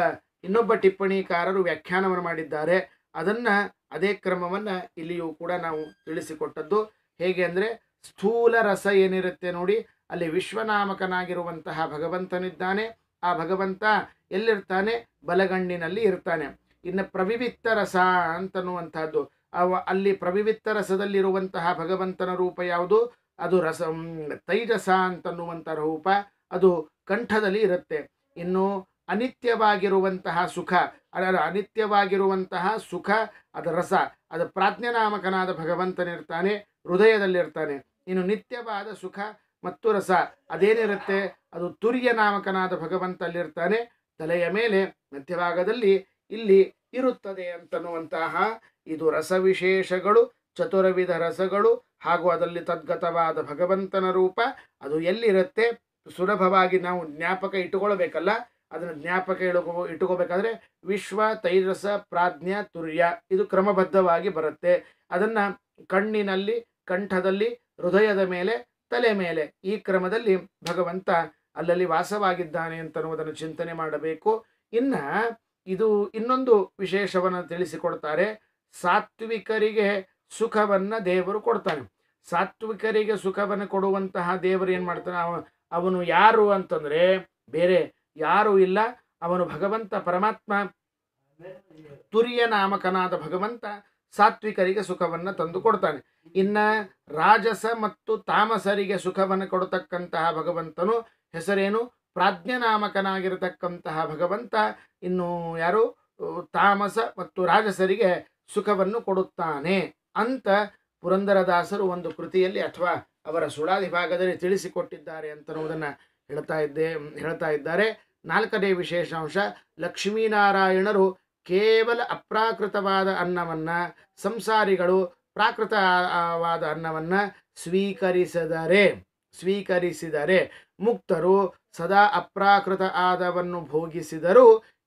ಇನ್ನೊಬ್ಬ ಟಿಪ್ಪಣಿಕಾರರು ವ್ಯಾಖ್ಯಾನವನ್ನು ಮಾಡಿದ್ದಾರೆ ಅದನ್ನು ಅದೇ ಕ್ರಮವನ್ನು ಇಲ್ಲಿಯೂ ಕೂಡ ನಾವು ತಿಳಿಸಿಕೊಟ್ಟದ್ದು ಹೇಗೆ ಅಂದರೆ ಸ್ಥೂಲ ರಸ ಏನಿರುತ್ತೆ ನೋಡಿ ಅಲ್ಲಿ ವಿಶ್ವನಾಮಕನಾಗಿರುವಂತಹ ಭಗವಂತನಿದ್ದಾನೆ ಆ ಭಗವಂತ ಎಲ್ಲಿರ್ತಾನೆ ಬಲಗಣ್ಣಿನಲ್ಲಿ ಇರ್ತಾನೆ ಇನ್ನು ಪ್ರವಿವಿತ್ತ ರಸ ಅಂತನ್ನುವಂಥದ್ದು ಅವ ಅಲ್ಲಿ ಪ್ರವಿವಿತ್ತ ರಸದಲ್ಲಿರುವಂತಹ ಭಗವಂತನ ರೂಪ ಯಾವುದು ಅದು ರಸ ತೈಜಸ ಅಂತನ್ನುವಂಥ ರೂಪ ಅದು ಕಂಠದಲ್ಲಿ ಇರುತ್ತೆ ಇನ್ನು ಅನಿತ್ಯವಾಗಿರುವಂತಹ ಸುಖ ಅದರ ಅನಿತ್ಯವಾಗಿರುವಂತಹ ಸುಖ ಅದು ರಸ ಅದು ಪ್ರಾಜ್ಞನಾಮಕನಾದ ಭಗವಂತನಿರ್ತಾನೆ ಹೃದಯದಲ್ಲಿರ್ತಾನೆ ಇನ್ನು ನಿತ್ಯವಾದ ಸುಖ ಮತ್ತು ರಸ ಅದೇನಿರುತ್ತೆ ಅದು ತುರ್ಯ ನಾಮಕನಾದ ಭಗವಂತ ತಲೆಯ ಮೇಲೆ ಮಧ್ಯಭಾಗದಲ್ಲಿ ಇಲ್ಲಿ ಇರುತ್ತದೆ ಅಂತನ್ನುವಂತಹ ಇದು ರಸವಿಶೇಷಗಳು ಚತುರವಿಧ ರಸಗಳು ಹಾಗೂ ಅದರಲ್ಲಿ ತದ್ಗತವಾದ ಭಗವಂತನ ರೂಪ ಅದು ಎಲ್ಲಿರುತ್ತೆ ಸುಲಭವಾಗಿ ನಾವು ಜ್ಞಾಪಕ ಇಟ್ಟುಕೊಳ್ಬೇಕಲ್ಲ ಅದನ್ನು ಜ್ಞಾಪಕ ಇಳುಕೋ ಇಟ್ಟುಕೋಬೇಕಾದ್ರೆ ವಿಶ್ವ ತೈರಸ ಪ್ರಾಜ್ಞ ತುರ್ಯ ಇದು ಕ್ರಮಬದ್ಧವಾಗಿ ಬರುತ್ತೆ ಅದನ್ನು ಕಣ್ಣಿನಲ್ಲಿ ಕಂಠದಲ್ಲಿ ಹೃದಯದ ಮೇಲೆ ತಲೆ ಮೇಲೆ ಈ ಕ್ರಮದಲ್ಲಿ ಭಗವಂತ ಅಲ್ಲಲ್ಲಿ ವಾಸವಾಗಿದ್ದಾನೆ ಅಂತನ್ನುವುದನ್ನು ಚಿಂತನೆ ಮಾಡಬೇಕು ಇನ್ನು ಇದು ಇನ್ನೊಂದು ವಿಶೇಷವನ್ನು ತಿಳಿಸಿಕೊಡ್ತಾರೆ ಸಾತ್ವಿಕರಿಗೆ ಸುಖವನ್ನು ದೇವರು ಕೊಡ್ತಾನೆ ಸಾತ್ವಿಕರಿಗೆ ಸುಖವನ್ನು ಕೊಡುವಂತಹ ದೇವರು ಏನು ಮಾಡ್ತಾನೆ ಅವ ಅವನು ಯಾರು ಅಂತಂದರೆ ಬೇರೆ ಯಾರೂ ಇಲ್ಲ ಅವನು ಭಗವಂತ ಪರಮಾತ್ಮ ತುರಿಯ ನಾಮಕನಾದ ಭಗವಂತ ಸಾತ್ವಿಕರಿಗೆ ಸುಖವನ್ನು ತಂದು ಕೊಡ್ತಾನೆ ಇನ್ನು ರಾಜಸ ಮತ್ತು ತಾಮಸರಿಗೆ ಸುಖವನ್ನು ಕೊಡತಕ್ಕಂತಹ ಭಗವಂತನು ಹೆಸರೇನು ಪ್ರಾಜ್ಞನಾಮಕನಾಗಿರತಕ್ಕಂತಹ ಭಗವಂತ ಇನ್ನು ಯಾರು ತಾಮಸ ಮತ್ತು ರಾಜಸರಿಗೆ ಸುಖವನ್ನು ಕೊಡುತ್ತಾನೆ ಅಂತ ಪುರಂದರದಾಸರು ಒಂದು ಕೃತಿಯಲ್ಲಿ ಅಥವಾ ಅವರ ಸುಳಾದಿ ಭಾಗದಲ್ಲಿ ತಿಳಿಸಿಕೊಟ್ಟಿದ್ದಾರೆ ಅನ್ನೋದನ್ನು ಹೇಳ್ತಾ ಇದ್ದೇ ಹೇಳ್ತಾ ಇದ್ದಾರೆ ನಾಲ್ಕನೇ ವಿಶೇಷಾಂಶ ಲಕ್ಷ್ಮೀನಾರಾಯಣರು ಕೇವಲ ಅಪ್ರಾಕೃತವಾದ ಅನ್ನವನ್ನು ಸಂಸಾರಿಗಳು ಪ್ರಾಕೃತವಾದ ಅನ್ನವನ್ನು ಸ್ವೀಕರಿಸಿದರೆ ಸ್ವೀಕರಿಸಿದರೆ ಮುಕ್ತರು ಸದಾ ಅಪ್ರಾಕೃತ ಆದವನ್ನು ಭೋಗಿಸಿದರೂ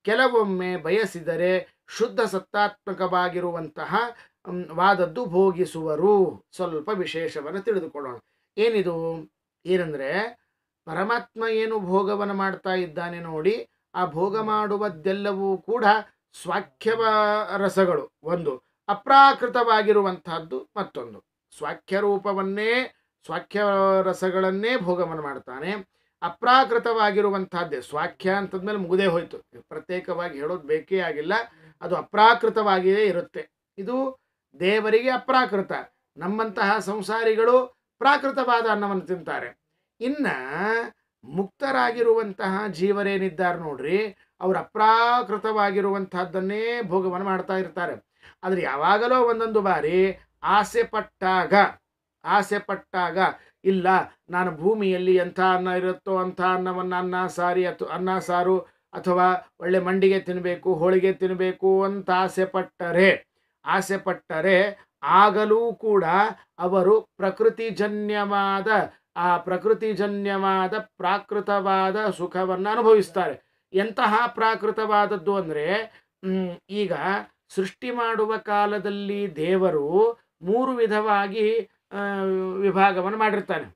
ಕೆಲವೊಮ್ಮೆ ಬಯಸಿದರೆ ಶುದ್ಧ ಸತ್ತಾತ್ಮಕವಾಗಿರುವಂತಹ ವಾದದ್ದು ಭೋಗಿಸುವರು ಸ್ವಲ್ಪ ವಿಶೇಷವನ್ನು ತಿಳಿದುಕೊಳ್ಳೋಣ ಏನಿದು ಏನಂದರೆ ಪರಮಾತ್ಮ ಏನು ಭೋಗವನ್ನು ಮಾಡ್ತಾ ಇದ್ದಾನೆ ನೋಡಿ ಆ ಭೋಗ ಮಾಡುವದ್ದೆಲ್ಲವೂ ಕೂಡ ಸ್ವಾಖ್ಯವ ರಸಗಳು ಒಂದು ಅಪ್ರಾಕೃತವಾಗಿರುವಂತಹದ್ದು ಮತ್ತೊಂದು ಸ್ವಾಖ್ಯ ರೂಪವನ್ನೇ ಸ್ವಾಖ್ಯ ರಸಗಳನ್ನೇ ಭೋಗವನ್ನು ಮಾಡ್ತಾನೆ ಅಪ್ರಾಕೃತವಾಗಿರುವಂತಹದ್ದೇ ಸ್ವಾಖ್ಯ ಅಂತಂದ್ಮೇಲೆ ಮುಗದೇ ಹೋಯಿತು ಪ್ರತ್ಯೇಕವಾಗಿ ಹೇಳೋದು ಬೇಕೇ ಆಗಿಲ್ಲ ಅದು ಅಪ್ರಾಕೃತವಾಗಿಯೇ ಇರುತ್ತೆ ಇದು ದೇವರಿಗೆ ಅಪ್ರಾಕೃತ ನಮ್ಮಂತಹ ಸಂಸಾರಿಗಳು ಪ್ರಾಕೃತವಾದ ಅನ್ನವನ್ನು ತಿಂತಾರೆ ಇನ್ನು ಮುಕ್ತರಾಗಿರುವಂತಹ ಜೀವರೇನಿದ್ದಾರೆ ನೋಡ್ರಿ ಅವರು ಅಪ್ರಾಕೃತವಾಗಿರುವಂತಹದ್ದನ್ನೇ ಭೋಗವನ್ನು ಮಾಡ್ತಾ ಇರ್ತಾರೆ ಆದರೆ ಯಾವಾಗಲೋ ಒಂದೊಂದು ಬಾರಿ ಆಸೆ ಪಟ್ಟಾಗ ಆಸೆ ಪಟ್ಟಾಗ ಇಲ್ಲ ನಾನು ಭೂಮಿಯಲ್ಲಿ ಎಂಥ ಅನ್ನ ಇರುತ್ತೋ ಅಂಥ ಅನ್ನವನ್ನು ಅನ್ನ ಸಾರಿ ಅಥವಾ ಅನ್ನ ಸಾರು ಅಥವಾ ಒಳ್ಳೆ ಮಂಡಿಗೆ ತಿನ್ನಬೇಕು ಹೋಳಿಗೆ ತಿನ್ನಬೇಕು ಅಂತ ಆಸೆ ಪಟ್ಟರೆ ಆಸೆಪಟ್ಟರೆ ಆಗಲೂ ಕೂಡ ಅವರು ಪ್ರಕೃತಿಜನ್ಯವಾದ ಆ ಪ್ರಕೃತಿಜನ್ಯವಾದ ಪ್ರಾಕೃತವಾದ ಸುಖವನ್ನು ಅನುಭವಿಸ್ತಾರೆ ಎಂತಹ ಪ್ರಾಕೃತವಾದದ್ದು ಅಂದರೆ ಈಗ ಸೃಷ್ಟಿ ಮಾಡುವ ಕಾಲದಲ್ಲಿ ದೇವರು ಮೂರು ವಿಧವಾಗಿ ವಿಭಾಗವನ್ನು ಮಾಡಿರ್ತಾನೆ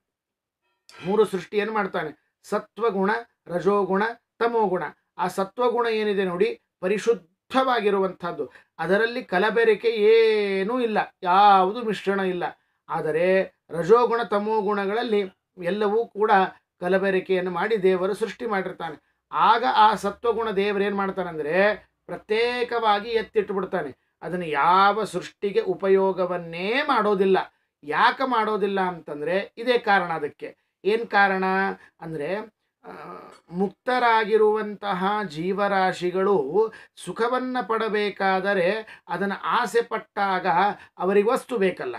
ಮೂರು ಸೃಷ್ಟಿಯನ್ನು ಮಾಡ್ತಾನೆ ಸತ್ವಗುಣ ರಜೋಗುಣ ತಮೋಗುಣ ಆ ಸತ್ವಗುಣ ಏನಿದೆ ನೋಡಿ ಪರಿಶುದ್ಧ ಶುದ್ಧವಾಗಿರುವಂಥದ್ದು ಅದರಲ್ಲಿ ಕಲಬೆರಿಕೆ ಏನೂ ಇಲ್ಲ ಯಾವುದು ಮಿಶ್ರಣ ಇಲ್ಲ ಆದರೆ ರಜೋಗುಣ ತಮೋ ಗುಣಗಳಲ್ಲಿ ಎಲ್ಲವೂ ಕೂಡ ಕಲಬೆರಿಕೆಯನ್ನು ಮಾಡಿ ದೇವರು ಸೃಷ್ಟಿ ಮಾಡಿರ್ತಾನೆ ಆಗ ಆ ಸತ್ವಗುಣ ದೇವರು ಏನು ಮಾಡ್ತಾನಂದರೆ ಪ್ರತ್ಯೇಕವಾಗಿ ಎತ್ತಿಟ್ಟುಬಿಡ್ತಾನೆ ಅದನ್ನು ಯಾವ ಸೃಷ್ಟಿಗೆ ಉಪಯೋಗವನ್ನೇ ಮಾಡೋದಿಲ್ಲ ಯಾಕೆ ಮಾಡೋದಿಲ್ಲ ಅಂತಂದರೆ ಇದೇ ಕಾರಣ ಅದಕ್ಕೆ ಏನು ಕಾರಣ ಅಂದರೆ ಮುಕ್ತರಾಗಿರುವಂತಹ ಜೀವರಾಶಿಗಳು ಸುಖವನ್ನು ಪಡಬೇಕಾದರೆ ಅದನ್ನು ಆಸೆ ಪಟ್ಟಾಗ ಅವರಿಗೆ ವಸ್ತು ಬೇಕಲ್ಲ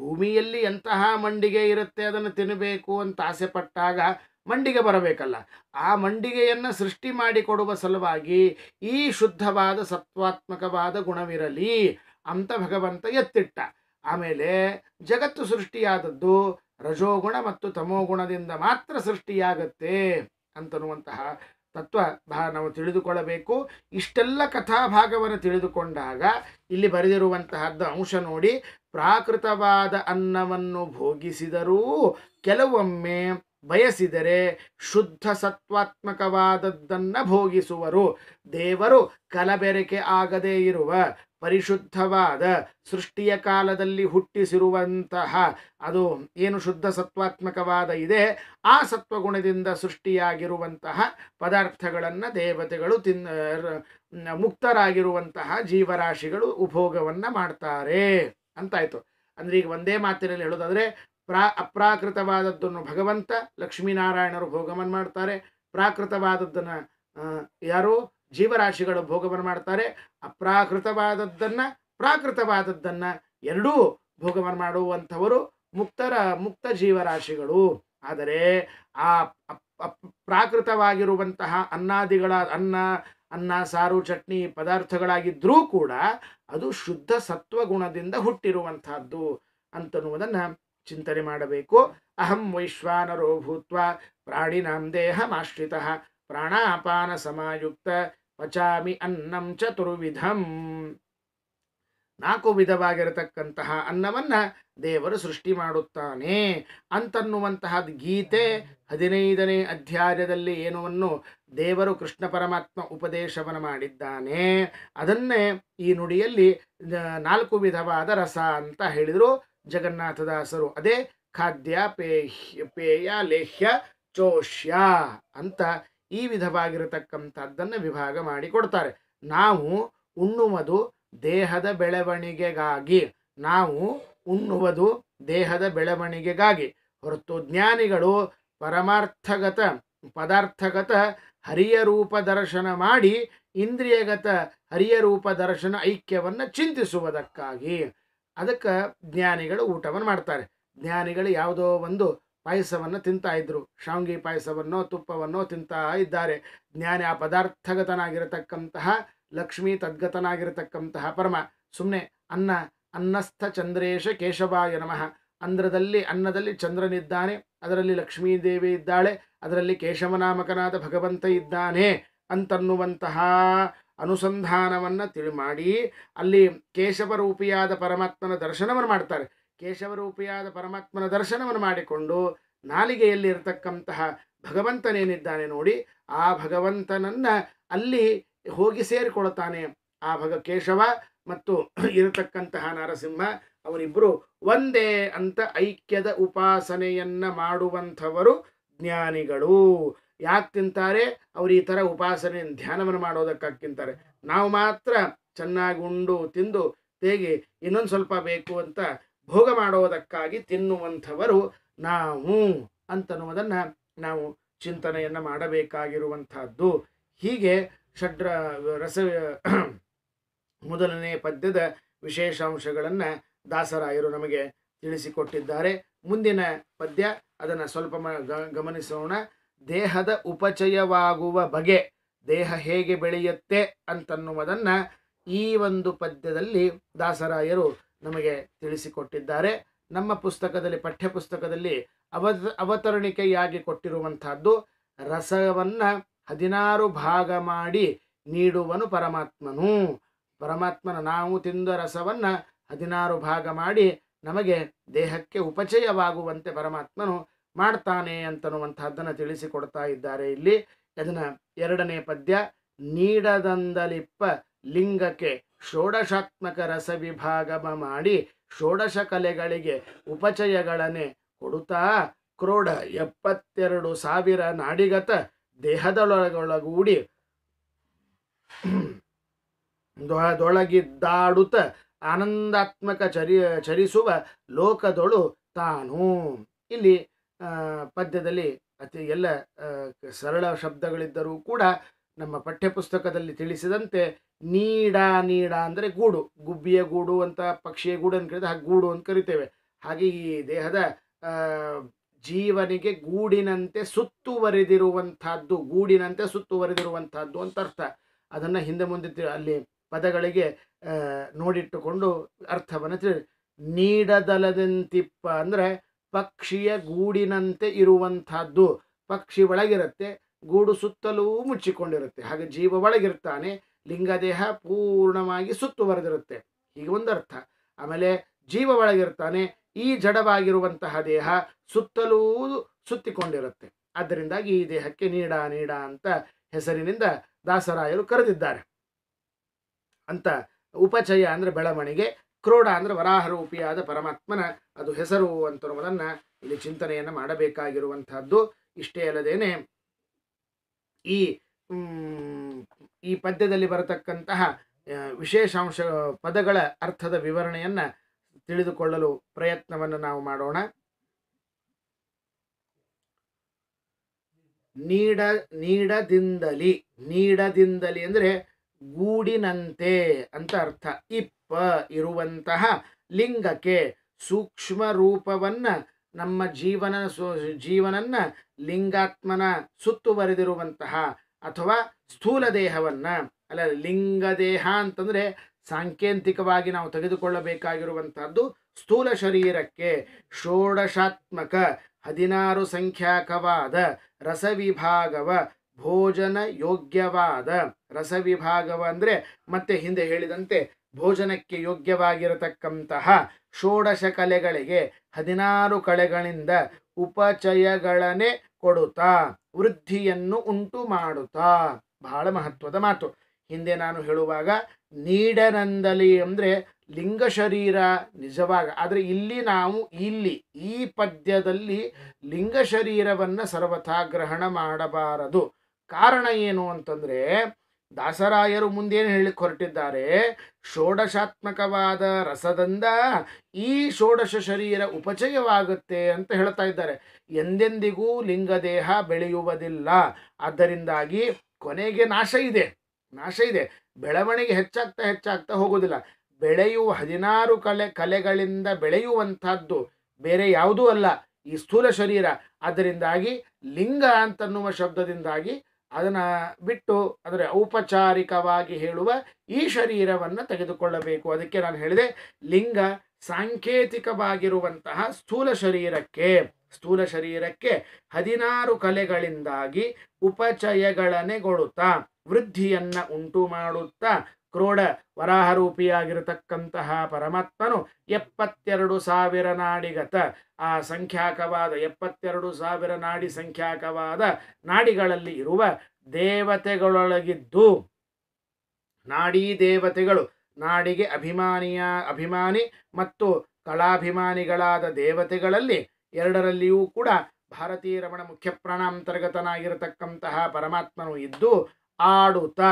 ಭೂಮಿಯಲ್ಲಿ ಎಂತಹ ಮಂಡಿಗೆ ಇರುತ್ತೆ ಅದನ್ನು ತಿನ್ನಬೇಕು ಅಂತ ಆಸೆ ಪಟ್ಟಾಗ ಮಂಡಿಗೆ ಬರಬೇಕಲ್ಲ ಆ ಮಂಡಿಗೆಯನ್ನು ಸೃಷ್ಟಿ ಮಾಡಿಕೊಡುವ ಸಲುವಾಗಿ ಈ ಶುದ್ಧವಾದ ಸತ್ವಾತ್ಮಕವಾದ ಗುಣವಿರಲಿ ಅಂತ ಭಗವಂತ ಎತ್ತಿಟ್ಟ ಆಮೇಲೆ ಜಗತ್ತು ಸೃಷ್ಟಿಯಾದದ್ದು ರಜೋಗುಣ ಮತ್ತು ತಮೋಗುಣದಿಂದ ಮಾತ್ರ ಸೃಷ್ಟಿಯಾಗತ್ತೆ ಅಂತನ್ನುವಂತಹ ತತ್ವ ಬಹ ನಾವು ತಿಳಿದುಕೊಳ್ಳಬೇಕು ಇಷ್ಟೆಲ್ಲ ಕಥಾಭಾಗವನ್ನು ತಿಳಿದುಕೊಂಡಾಗ ಇಲ್ಲಿ ಬರೆದಿರುವಂತಹದ್ದು ಅಂಶ ನೋಡಿ ಪ್ರಾಕೃತವಾದ ಅನ್ನವನ್ನು ಭೋಗಿಸಿದರೂ ಕೆಲವೊಮ್ಮೆ ಬಯಸಿದರೆ ಶುದ್ಧ ಸತ್ವಾತ್ಮಕವಾದದ್ದನ್ನು ಭೋಗಿಸುವರು ದೇವರು ಕಲಬೆರಕೆ ಆಗದೇ ಇರುವ ಪರಿಶುದ್ಧವಾದ ಸೃಷ್ಟಿಯ ಕಾಲದಲ್ಲಿ ಹುಟ್ಟಿಸಿರುವಂತಹ ಅದು ಏನು ಶುದ್ಧ ಸತ್ವಾತ್ಮಕವಾದ ಇದೆ ಆ ಸತ್ವಗುಣದಿಂದ ಸೃಷ್ಟಿಯಾಗಿರುವಂತಹ ಪದಾರ್ಥಗಳನ್ನು ದೇವತೆಗಳು ತಿನ್ ಮುಕ್ತರಾಗಿರುವಂತಹ ಜೀವರಾಶಿಗಳು ಉಪಭೋಗವನ್ನು ಮಾಡ್ತಾರೆ ಅಂತಾಯಿತು ಅಂದರೆ ಈಗ ಒಂದೇ ಮಾತಿನಲ್ಲಿ ಹೇಳೋದಾದರೆ ಪ್ರಾ ಅಪ್ರಾಕೃತವಾದದ್ದನ್ನು ಭಗವಂತ ಲಕ್ಷ್ಮೀನಾರಾಯಣರು ಭೋಗವನ್ನು ಮಾಡ್ತಾರೆ ಪ್ರಾಕೃತವಾದದ್ದನ್ನು ಯಾರು ಜೀವರಾಶಿಗಳು ಭೋಗವನ್ನು ಮಾಡ್ತಾರೆ ಅಪ್ರಾಕೃತವಾದದ್ದನ್ನು ಪ್ರಾಕೃತವಾದದ್ದನ್ನು ಎರಡೂ ಭೋಗವನ್ನು ಮಾಡುವಂಥವರು ಮುಕ್ತರ ಮುಕ್ತ ಜೀವರಾಶಿಗಳು ಆದರೆ ಆ ಪ್ರಾಕೃತವಾಗಿರುವಂತಹ ಅನ್ನಾದಿಗಳ ಅನ್ನ ಅನ್ನ ಸಾರು ಚಟ್ನಿ ಪದಾರ್ಥಗಳಾಗಿದ್ದರೂ ಕೂಡ ಅದು ಶುದ್ಧ ಸತ್ವಗುಣದಿಂದ ಹುಟ್ಟಿರುವಂತಹದ್ದು ಅಂತನ್ನುವುದನ್ನು ಚಿಂತನೆ ಮಾಡಬೇಕು ಅಹಂ ವೈಶ್ವಾನರೋ ಭೂತ್ವ ಪ್ರಾಣಿನಾಂ ದೇಹ ಪ್ರಾಣಾಪಾನ ಸಮಾಯುಕ್ತ ಪಚಾಮಿ ಅನ್ನಂ ಚತುರ್ವಿಧಂ ನಾಲ್ಕು ವಿಧವಾಗಿರತಕ್ಕಂತಹ ಅನ್ನವನ್ನು ದೇವರು ಸೃಷ್ಟಿ ಮಾಡುತ್ತಾನೆ ಅಂತನ್ನುವಂತಹ ಗೀತೆ ಹದಿನೈದನೇ ಅಧ್ಯಾಯದಲ್ಲಿ ಏನುವನ್ನು ದೇವರು ಕೃಷ್ಣ ಪರಮಾತ್ಮ ಉಪದೇಶವನ್ನು ಮಾಡಿದ್ದಾನೆ ಅದನ್ನೇ ಈ ನುಡಿಯಲ್ಲಿ ನಾಲ್ಕು ವಿಧವಾದ ರಸ ಅಂತ ಹೇಳಿದರು ಜಗನ್ನಾಥದಾಸರು ಅದೇ ಖಾದ್ಯ ಪೇಹ್ಯ ಪೇಯ ಲೇಹ್ಯ ಚೋಷ್ಯ ಅಂತ ಈ ವಿಧವಾಗಿರತಕ್ಕಂಥದ್ದನ್ನು ವಿಭಾಗ ಮಾಡಿಕೊಡ್ತಾರೆ ನಾವು ಉಣ್ಣುವುದು ದೇಹದ ಬೆಳವಣಿಗೆಗಾಗಿ ನಾವು ಉಣ್ಣುವುದು ದೇಹದ ಬೆಳವಣಿಗೆಗಾಗಿ ಹೊರತು ಜ್ಞಾನಿಗಳು ಪರಮಾರ್ಥಗತ ಪದಾರ್ಥಗತ ಹರಿಯ ರೂಪ ದರ್ಶನ ಮಾಡಿ ಇಂದ್ರಿಯಗತ ಹರಿಯ ರೂಪ ದರ್ಶನ ಐಕ್ಯವನ್ನು ಚಿಂತಿಸುವುದಕ್ಕಾಗಿ ಅದಕ್ಕೆ ಜ್ಞಾನಿಗಳು ಊಟವನ್ನು ಮಾಡ್ತಾರೆ ಜ್ಞಾನಿಗಳು ಯಾವುದೋ ಒಂದು ಪಾಯಸವನ್ನು ತಿಂತಾ ಇದ್ದರು ಶಾಂಗಿ ಪಾಯಸವನ್ನೋ ತುಪ್ಪವನ್ನೋ ತಿಂತಾ ಇದ್ದಾರೆ ಜ್ಞಾನಿ ಆ ಪದಾರ್ಥಗತನಾಗಿರತಕ್ಕಂತಹ ಲಕ್ಷ್ಮೀ ತದ್ಗತನಾಗಿರತಕ್ಕಂತಹ ಪರಮ ಸುಮ್ಮನೆ ಅನ್ನ ಅನ್ನಸ್ಥ ಚಂದ್ರೇಶ ಕೇಶವಾಯ ನಮಃ ಅಂದ್ರದಲ್ಲಿ ಅನ್ನದಲ್ಲಿ ಚಂದ್ರನಿದ್ದಾನೆ ಅದರಲ್ಲಿ ಲಕ್ಷ್ಮೀದೇವಿ ದೇವಿ ಇದ್ದಾಳೆ ಅದರಲ್ಲಿ ಕೇಶವನಾಮಕನಾದ ಭಗವಂತ ಇದ್ದಾನೆ ಅಂತನ್ನುವಂತಹ ಅನುಸಂಧಾನವನ್ನು ತಿಳಿ ಮಾಡಿ ಅಲ್ಲಿ ಕೇಶವರೂಪಿಯಾದ ಪರಮಾತ್ಮನ ದರ್ಶನವನ್ನು ಮಾಡ್ತಾರೆ ಕೇಶವರೂಪಿಯಾದ ಪರಮಾತ್ಮನ ದರ್ಶನವನ್ನು ಮಾಡಿಕೊಂಡು ನಾಲಿಗೆಯಲ್ಲಿ ಇರತಕ್ಕಂತಹ ಭಗವಂತನೇನಿದ್ದಾನೆ ನೋಡಿ ಆ ಭಗವಂತನನ್ನು ಅಲ್ಲಿ ಹೋಗಿ ಸೇರಿಕೊಳ್ತಾನೆ ಆ ಭಗ ಕೇಶವ ಮತ್ತು ಇರತಕ್ಕಂತಹ ನರಸಿಂಹ ಅವರಿಬ್ಬರು ಒಂದೇ ಅಂತ ಐಕ್ಯದ ಉಪಾಸನೆಯನ್ನು ಮಾಡುವಂಥವರು ಜ್ಞಾನಿಗಳು ಯಾಕೆ ತಿಂತಾರೆ ಅವ್ರು ಈ ಥರ ಉಪಾಸನೆ ಧ್ಯಾನವನ್ನು ಮಾಡೋದಕ್ಕಾಗಿ ತಿಂತಾರೆ ನಾವು ಮಾತ್ರ ಚೆನ್ನಾಗಿ ಉಂಡು ತಿಂದು ತೇಗಿ ಇನ್ನೊಂದು ಸ್ವಲ್ಪ ಬೇಕು ಅಂತ ಭೋಗ ಮಾಡೋದಕ್ಕಾಗಿ ತಿನ್ನುವಂಥವರು ನಾವು ಅಂತನ್ನುವುದನ್ನು ನಾವು ಚಿಂತನೆಯನ್ನು ಮಾಡಬೇಕಾಗಿರುವಂಥದ್ದು ಹೀಗೆ ಷಡ್ರ ರಸ ಮೊದಲನೇ ಪದ್ಯದ ವಿಶೇಷಾಂಶಗಳನ್ನು ದಾಸರಾಯರು ನಮಗೆ ತಿಳಿಸಿಕೊಟ್ಟಿದ್ದಾರೆ ಮುಂದಿನ ಪದ್ಯ ಅದನ್ನು ಸ್ವಲ್ಪ ಗಮನಿಸೋಣ ದೇಹದ ಉಪಚಯವಾಗುವ ಬಗೆ ದೇಹ ಹೇಗೆ ಬೆಳೆಯುತ್ತೆ ಅಂತನ್ನುವುದನ್ನು ಈ ಒಂದು ಪದ್ಯದಲ್ಲಿ ದಾಸರಾಯರು ನಮಗೆ ತಿಳಿಸಿಕೊಟ್ಟಿದ್ದಾರೆ ನಮ್ಮ ಪುಸ್ತಕದಲ್ಲಿ ಪಠ್ಯಪುಸ್ತಕದಲ್ಲಿ ಅವ ಅವತರಣಿಕೆಯಾಗಿ ಕೊಟ್ಟಿರುವಂತಹದ್ದು ರಸವನ್ನು ಹದಿನಾರು ಭಾಗ ಮಾಡಿ ನೀಡುವನು ಪರಮಾತ್ಮನು ಪರಮಾತ್ಮನ ನಾವು ತಿಂದ ರಸವನ್ನು ಹದಿನಾರು ಭಾಗ ಮಾಡಿ ನಮಗೆ ದೇಹಕ್ಕೆ ಉಪಚಯವಾಗುವಂತೆ ಪರಮಾತ್ಮನು ಮಾಡ್ತಾನೆ ಅಂತನ್ನುವಂತಹದ್ದನ್ನು ತಿಳಿಸಿಕೊಡ್ತಾ ಇದ್ದಾರೆ ಇಲ್ಲಿ ಅದನ್ನು ಎರಡನೇ ಪದ್ಯ ನೀಡದಂದಲಿಪ್ಪ ಲಿಂಗಕ್ಕೆ ಷೋಡಶಾತ್ಮಕ ರಸ ರಸವಿಭಾಗ ಮಾಡಿ ಷೋಡಶ ಕಲೆಗಳಿಗೆ ಉಪಚಯಗಳನ್ನೇ ಕೊಡುತ್ತಾ ಕ್ರೋಢ ಎಪ್ಪತ್ತೆರಡು ಸಾವಿರ ನಾಡಿಗತ ದೇಹದೊಳಗೊಳಗೂಡಿ ದೊಳಗಿದ್ದಾಡುತ್ತ ಆನಂದಾತ್ಮಕ ಚರಿ ಚರಿಸುವ ಲೋಕದೊಳು ತಾನು ಇಲ್ಲಿ ಪದ್ಯದಲ್ಲಿ ಅತಿ ಎಲ್ಲ ಸರಳ ಶಬ್ದಗಳಿದ್ದರೂ ಕೂಡ ನಮ್ಮ ಪಠ್ಯಪುಸ್ತಕದಲ್ಲಿ ತಿಳಿಸಿದಂತೆ ನೀಡ ನೀಡ ಅಂದರೆ ಗೂಡು ಗುಬ್ಬಿಯ ಗೂಡು ಅಂತ ಪಕ್ಷಿಯ ಗೂಡು ಅಂತ ಕರಿತೇವೆ ಹಾಗೆ ಗೂಡು ಅಂತ ಕರಿತೇವೆ ಹಾಗೆ ಈ ದೇಹದ ಜೀವನಿಗೆ ಗೂಡಿನಂತೆ ಸುತ್ತುವರೆದಿರುವಂಥದ್ದು ಗೂಡಿನಂತೆ ಸುತ್ತುವರೆದಿರುವಂಥದ್ದು ಅಂತ ಅರ್ಥ ಅದನ್ನು ಹಿಂದೆ ಮುಂದೆ ಅಲ್ಲಿ ಪದಗಳಿಗೆ ನೋಡಿಟ್ಟುಕೊಂಡು ಅರ್ಥವನ್ನು ತಿಳಿ ನೀಡದಲದಂತಿಪ್ಪ ಅಂದರೆ ಪಕ್ಷಿಯ ಗೂಡಿನಂತೆ ಇರುವಂಥದ್ದು ಪಕ್ಷಿ ಒಳಗಿರುತ್ತೆ ಗೂಡು ಸುತ್ತಲೂ ಮುಚ್ಚಿಕೊಂಡಿರುತ್ತೆ ಹಾಗೆ ಜೀವ ಒಳಗಿರ್ತಾನೆ ದೇಹ ಪೂರ್ಣವಾಗಿ ಸುತ್ತುವರೆದಿರುತ್ತೆ ಹೀಗೆ ಅರ್ಥ ಆಮೇಲೆ ಜೀವ ಒಳಗಿರ್ತಾನೆ ಈ ಜಡವಾಗಿರುವಂತಹ ದೇಹ ಸುತ್ತಲೂ ಸುತ್ತಿಕೊಂಡಿರುತ್ತೆ ಆದ್ದರಿಂದಾಗಿ ಈ ದೇಹಕ್ಕೆ ನೀಡ ನೀಡ ಅಂತ ಹೆಸರಿನಿಂದ ದಾಸರಾಯರು ಕರೆದಿದ್ದಾರೆ ಅಂತ ಉಪಚಯ ಅಂದರೆ ಬೆಳವಣಿಗೆ ಕ್ರೋಢ ಅಂದರೆ ವರಾಹರೂಪಿಯಾದ ಪರಮಾತ್ಮನ ಅದು ಹೆಸರು ಅಂತನ್ನುವುದನ್ನು ಇಲ್ಲಿ ಚಿಂತನೆಯನ್ನು ಮಾಡಬೇಕಾಗಿರುವಂತಹದ್ದು ಇಷ್ಟೇ ಅಲ್ಲದೇನೆ ಈ ಈ ಪದ್ಯದಲ್ಲಿ ಬರತಕ್ಕಂತಹ ವಿಶೇಷಾಂಶ ಪದಗಳ ಅರ್ಥದ ವಿವರಣೆಯನ್ನು ತಿಳಿದುಕೊಳ್ಳಲು ಪ್ರಯತ್ನವನ್ನು ನಾವು ಮಾಡೋಣ ನೀಡ ನೀಡದಿಂದಲಿ ನೀಡದಿಂದಲಿ ಅಂದರೆ ಗೂಡಿನಂತೆ ಅಂತ ಅರ್ಥ ಈ ಪ ಇರುವಂತಹ ಲಿಂಗಕ್ಕೆ ಸೂಕ್ಷ್ಮ ರೂಪವನ್ನು ನಮ್ಮ ಜೀವನ ಜೀವನನ್ನ ಲಿಂಗಾತ್ಮನ ಸುತ್ತುವರೆದಿರುವಂತಹ ಅಥವಾ ಸ್ಥೂಲ ದೇಹವನ್ನು ಅಲ್ಲ ಲಿಂಗ ದೇಹ ಅಂತಂದರೆ ಸಾಂಕೇತಿಕವಾಗಿ ನಾವು ತೆಗೆದುಕೊಳ್ಳಬೇಕಾಗಿರುವಂತಹದ್ದು ಸ್ಥೂಲ ಶರೀರಕ್ಕೆ ಷೋಡಶಾತ್ಮಕ ಹದಿನಾರು ಸಂಖ್ಯಾಕವಾದ ರಸವಿಭಾಗವ ಭೋಜನ ಯೋಗ್ಯವಾದ ರಸವಿಭಾಗವ ಅಂದರೆ ಮತ್ತೆ ಹಿಂದೆ ಹೇಳಿದಂತೆ ಭೋಜನಕ್ಕೆ ಯೋಗ್ಯವಾಗಿರತಕ್ಕಂತಹ ಷೋಡಶ ಕಲೆಗಳಿಗೆ ಹದಿನಾರು ಕಲೆಗಳಿಂದ ಉಪಚಯಗಳನ್ನೇ ಕೊಡುತ್ತಾ ವೃದ್ಧಿಯನ್ನು ಉಂಟು ಮಾಡುತ್ತಾ ಬಹಳ ಮಹತ್ವದ ಮಾತು ಹಿಂದೆ ನಾನು ಹೇಳುವಾಗ ನೀಡನಂದಲಿ ಅಂದರೆ ಲಿಂಗ ಶರೀರ ನಿಜವಾಗ ಆದರೆ ಇಲ್ಲಿ ನಾವು ಇಲ್ಲಿ ಈ ಪದ್ಯದಲ್ಲಿ ಲಿಂಗ ಶರೀರವನ್ನು ಸರ್ವಥಾ ಗ್ರಹಣ ಮಾಡಬಾರದು ಕಾರಣ ಏನು ಅಂತಂದರೆ ದಾಸರಾಯರು ಮುಂದೇನು ಹೇಳಿ ಹೊರಟಿದ್ದಾರೆ ಷೋಡಶಾತ್ಮಕವಾದ ರಸದಿಂದ ಈ ಷೋಡಶ ಶರೀರ ಉಪಚಯವಾಗುತ್ತೆ ಅಂತ ಹೇಳ್ತಾ ಇದ್ದಾರೆ ಎಂದೆಂದಿಗೂ ಲಿಂಗ ದೇಹ ಬೆಳೆಯುವುದಿಲ್ಲ ಆದ್ದರಿಂದಾಗಿ ಕೊನೆಗೆ ನಾಶ ಇದೆ ನಾಶ ಇದೆ ಬೆಳವಣಿಗೆ ಹೆಚ್ಚಾಗ್ತಾ ಹೆಚ್ಚಾಗ್ತಾ ಹೋಗೋದಿಲ್ಲ ಬೆಳೆಯುವ ಹದಿನಾರು ಕಲೆ ಕಲೆಗಳಿಂದ ಬೆಳೆಯುವಂಥದ್ದು ಬೇರೆ ಯಾವುದೂ ಅಲ್ಲ ಈ ಸ್ಥೂಲ ಶರೀರ ಅದರಿಂದಾಗಿ ಲಿಂಗ ಅಂತನ್ನುವ ಶಬ್ದದಿಂದಾಗಿ ಅದನ್ನು ಬಿಟ್ಟು ಅಂದರೆ ಔಪಚಾರಿಕವಾಗಿ ಹೇಳುವ ಈ ಶರೀರವನ್ನು ತೆಗೆದುಕೊಳ್ಳಬೇಕು ಅದಕ್ಕೆ ನಾನು ಹೇಳಿದೆ ಲಿಂಗ ಸಾಂಕೇತಿಕವಾಗಿರುವಂತಹ ಸ್ಥೂಲ ಶರೀರಕ್ಕೆ ಸ್ಥೂಲ ಶರೀರಕ್ಕೆ ಹದಿನಾರು ಕಲೆಗಳಿಂದಾಗಿ ಉಪಚಯಗಳನೆಗೊಳ್ಳುತ್ತಾ ವೃದ್ಧಿಯನ್ನು ಉಂಟು ಮಾಡುತ್ತಾ ಕ್ರೋಡ ವರಾಹರೂಪಿಯಾಗಿರತಕ್ಕಂತಹ ಪರಮಾತ್ಮನು ಎಪ್ಪತ್ತೆರಡು ಸಾವಿರ ನಾಡಿಗತ ಆ ಸಂಖ್ಯಾಕವಾದ ಎಪ್ಪತ್ತೆರಡು ಸಾವಿರ ನಾಡಿ ಸಂಖ್ಯಾಕವಾದ ನಾಡಿಗಳಲ್ಲಿ ಇರುವ ದೇವತೆಗಳೊಳಗಿದ್ದು ನಾಡೀ ದೇವತೆಗಳು ನಾಡಿಗೆ ಅಭಿಮಾನಿಯ ಅಭಿಮಾನಿ ಮತ್ತು ಕಲಾಭಿಮಾನಿಗಳಾದ ದೇವತೆಗಳಲ್ಲಿ ಎರಡರಲ್ಲಿಯೂ ಕೂಡ ಭಾರತೀಯ ರಮಣ ಮುಖ್ಯ ಪ್ರಾಣಾಂತರ್ಗತನಾಗಿರತಕ್ಕಂತಹ ಪರಮಾತ್ಮನು ಇದ್ದು ಆಡುತ್ತಾ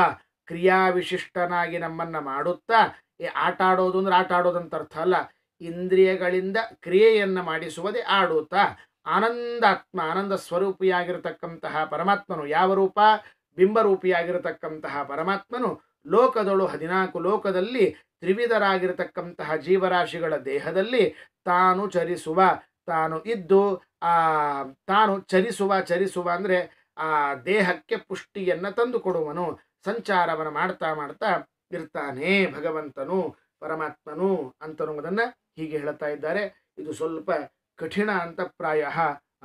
ಕ್ರಿಯಾವಿಶಿಷ್ಟನಾಗಿ ನಮ್ಮನ್ನು ಮಾಡುತ್ತಾ ಈ ಆಟ ಆಡೋದು ಅಂದ್ರೆ ಆಟ ಆಡೋದಂತ ಅರ್ಥ ಅಲ್ಲ ಇಂದ್ರಿಯಗಳಿಂದ ಕ್ರಿಯೆಯನ್ನು ಮಾಡಿಸುವುದೇ ಆಡುತ್ತಾ ಆನಂದಾತ್ಮ ಆನಂದ ಸ್ವರೂಪಿಯಾಗಿರತಕ್ಕಂತಹ ಪರಮಾತ್ಮನು ಯಾವ ರೂಪ ಬಿಂಬರೂಪಿಯಾಗಿರತಕ್ಕಂತಹ ಪರಮಾತ್ಮನು ಲೋಕದೊಳು ಹದಿನಾಲ್ಕು ಲೋಕದಲ್ಲಿ ತ್ರಿವಿಧರಾಗಿರತಕ್ಕಂತಹ ಜೀವರಾಶಿಗಳ ದೇಹದಲ್ಲಿ ತಾನು ಚರಿಸುವ ತಾನು ಇದ್ದು ಆ ತಾನು ಚರಿಸುವ ಚರಿಸುವ ಅಂದರೆ ಆ ದೇಹಕ್ಕೆ ಪುಷ್ಟಿಯನ್ನು ತಂದುಕೊಡುವನು ಸಂಚಾರವನ್ನು ಮಾಡ್ತಾ ಮಾಡ್ತಾ ಇರ್ತಾನೆ ಭಗವಂತನು ಪರಮಾತ್ಮನು ಅಂತನೋದನ್ನು ಹೀಗೆ ಹೇಳ್ತಾ ಇದ್ದಾರೆ ಇದು ಸ್ವಲ್ಪ ಕಠಿಣ ಅಂತ ಪ್ರಾಯ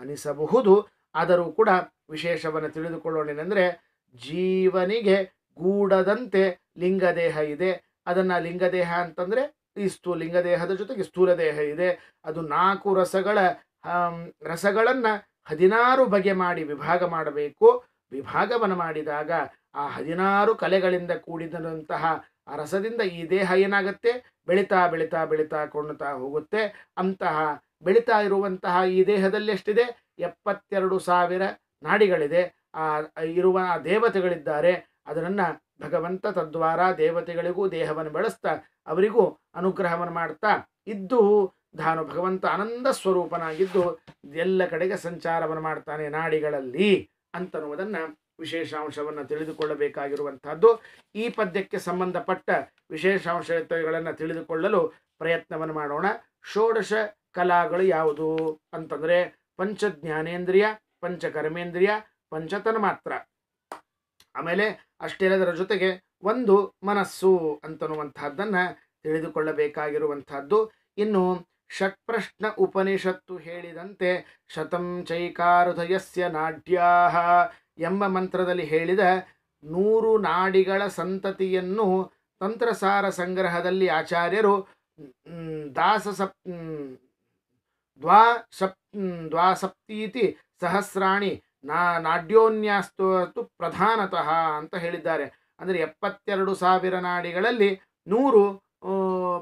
ಅನಿಸಬಹುದು ಆದರೂ ಕೂಡ ವಿಶೇಷವನ್ನು ತಿಳಿದುಕೊಳ್ಳೋಣೇನೆಂದರೆ ಜೀವನಿಗೆ ಗೂಡದಂತೆ ಲಿಂಗದೇಹ ಇದೆ ಅದನ್ನು ಲಿಂಗದೇಹ ಅಂತಂದರೆ ಈ ಸ್ಥೂ ಲಿಂಗದೇಹದ ಜೊತೆಗೆ ಸ್ಥೂಲ ದೇಹ ಇದೆ ಅದು ನಾಲ್ಕು ರಸಗಳ ರಸಗಳನ್ನು ಹದಿನಾರು ಬಗೆ ಮಾಡಿ ವಿಭಾಗ ಮಾಡಬೇಕು ವಿಭಾಗವನ್ನು ಮಾಡಿದಾಗ ಆ ಹದಿನಾರು ಕಲೆಗಳಿಂದ ಕೂಡಿದಂತಹ ಆ ರಸದಿಂದ ಈ ದೇಹ ಏನಾಗುತ್ತೆ ಬೆಳೀತಾ ಬೆಳೀತಾ ಬೆಳೀತಾ ಕೊಣ್ತಾ ಹೋಗುತ್ತೆ ಅಂತಹ ಬೆಳೀತಾ ಇರುವಂತಹ ಈ ದೇಹದಲ್ಲಿ ಎಷ್ಟಿದೆ ಎಪ್ಪತ್ತೆರಡು ಸಾವಿರ ನಾಡಿಗಳಿದೆ ಆ ಇರುವ ದೇವತೆಗಳಿದ್ದಾರೆ ಅದನ್ನು ಭಗವಂತ ತದ್ವಾರ ದೇವತೆಗಳಿಗೂ ದೇಹವನ್ನು ಬೆಳೆಸ್ತಾ ಅವರಿಗೂ ಅನುಗ್ರಹವನ್ನು ಮಾಡ್ತಾ ಇದ್ದು ನಾನು ಭಗವಂತ ಆನಂದ ಸ್ವರೂಪನಾಗಿದ್ದು ಎಲ್ಲ ಕಡೆಗೆ ಸಂಚಾರವನ್ನು ಮಾಡ್ತಾನೆ ನಾಡಿಗಳಲ್ಲಿ ಅಂತನ್ನುವುದನ್ನು ವಿಶೇಷಾಂಶವನ್ನು ತಿಳಿದುಕೊಳ್ಳಬೇಕಾಗಿರುವಂತಹದ್ದು ಈ ಪದ್ಯಕ್ಕೆ ಸಂಬಂಧಪಟ್ಟ ವಿಶೇಷಾಂಶಗಳನ್ನು ತಿಳಿದುಕೊಳ್ಳಲು ಪ್ರಯತ್ನವನ್ನು ಮಾಡೋಣ ಷೋಡಶ ಕಲಾಗಳು ಯಾವುದು ಅಂತಂದರೆ ಪಂಚ ಜ್ಞಾನೇಂದ್ರಿಯ ಪಂಚಕರ್ಮೇಂದ್ರಿಯ ಪಂಚತನ ಮಾತ್ರ ಆಮೇಲೆ ಅಷ್ಟೆಲ್ಲದರ ಜೊತೆಗೆ ಒಂದು ಮನಸ್ಸು ಅಂತನ್ನುವಂತಹದ್ದನ್ನು ತಿಳಿದುಕೊಳ್ಳಬೇಕಾಗಿರುವಂತಹದ್ದು ಇನ್ನು ಷಟ್ಪ್ರಶ್ನ ಉಪನಿಷತ್ತು ಹೇಳಿದಂತೆ ಶತಂ ಚೈಕಾರುಧಯಸ್ಯ ನಾಡ್ಯಾಹ ಎಂಬ ಮಂತ್ರದಲ್ಲಿ ಹೇಳಿದ ನೂರು ನಾಡಿಗಳ ಸಂತತಿಯನ್ನು ತಂತ್ರಸಾರ ಸಂಗ್ರಹದಲ್ಲಿ ಆಚಾರ್ಯರು ದಾಸ ಸಪ್ ದ್ವಾ ಸಪ್ ದ್ವಾಸಪ್ತೀತಿ ಸಹಸ್ರಾಣಿ ನಾ ನಾಡ್ಯೋನ್ಯಾಸ್ತು ಪ್ರಧಾನತಃ ಅಂತ ಹೇಳಿದ್ದಾರೆ ಅಂದರೆ ಎಪ್ಪತ್ತೆರಡು ಸಾವಿರ ನಾಡಿಗಳಲ್ಲಿ ನೂರು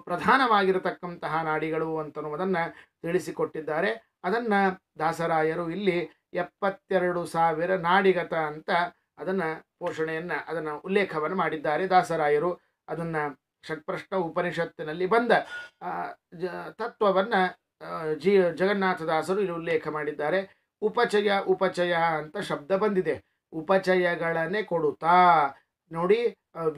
ಪ್ರಧಾನವಾಗಿರತಕ್ಕಂತಹ ನಾಡಿಗಳು ಅಂತನ್ನುವುದನ್ನು ತಿಳಿಸಿಕೊಟ್ಟಿದ್ದಾರೆ ಅದನ್ನು ದಾಸರಾಯರು ಇಲ್ಲಿ ಎಪ್ಪತ್ತೆರಡು ಸಾವಿರ ನಾಡಿಗತ ಅಂತ ಅದನ್ನು ಪೋಷಣೆಯನ್ನು ಅದನ್ನು ಉಲ್ಲೇಖವನ್ನು ಮಾಡಿದ್ದಾರೆ ದಾಸರಾಯರು ಅದನ್ನು ಷಟ್ಪ್ರಶ್ನ ಉಪನಿಷತ್ತಿನಲ್ಲಿ ಬಂದ ಜ ತತ್ವವನ್ನು ಜಿ ಜಗನ್ನಾಥದಾಸರು ಇಲ್ಲಿ ಉಲ್ಲೇಖ ಮಾಡಿದ್ದಾರೆ ಉಪಚಯ ಉಪಚಯ ಅಂತ ಶಬ್ದ ಬಂದಿದೆ ಉಪಚಯಗಳನ್ನೇ ಕೊಡುತ್ತಾ ನೋಡಿ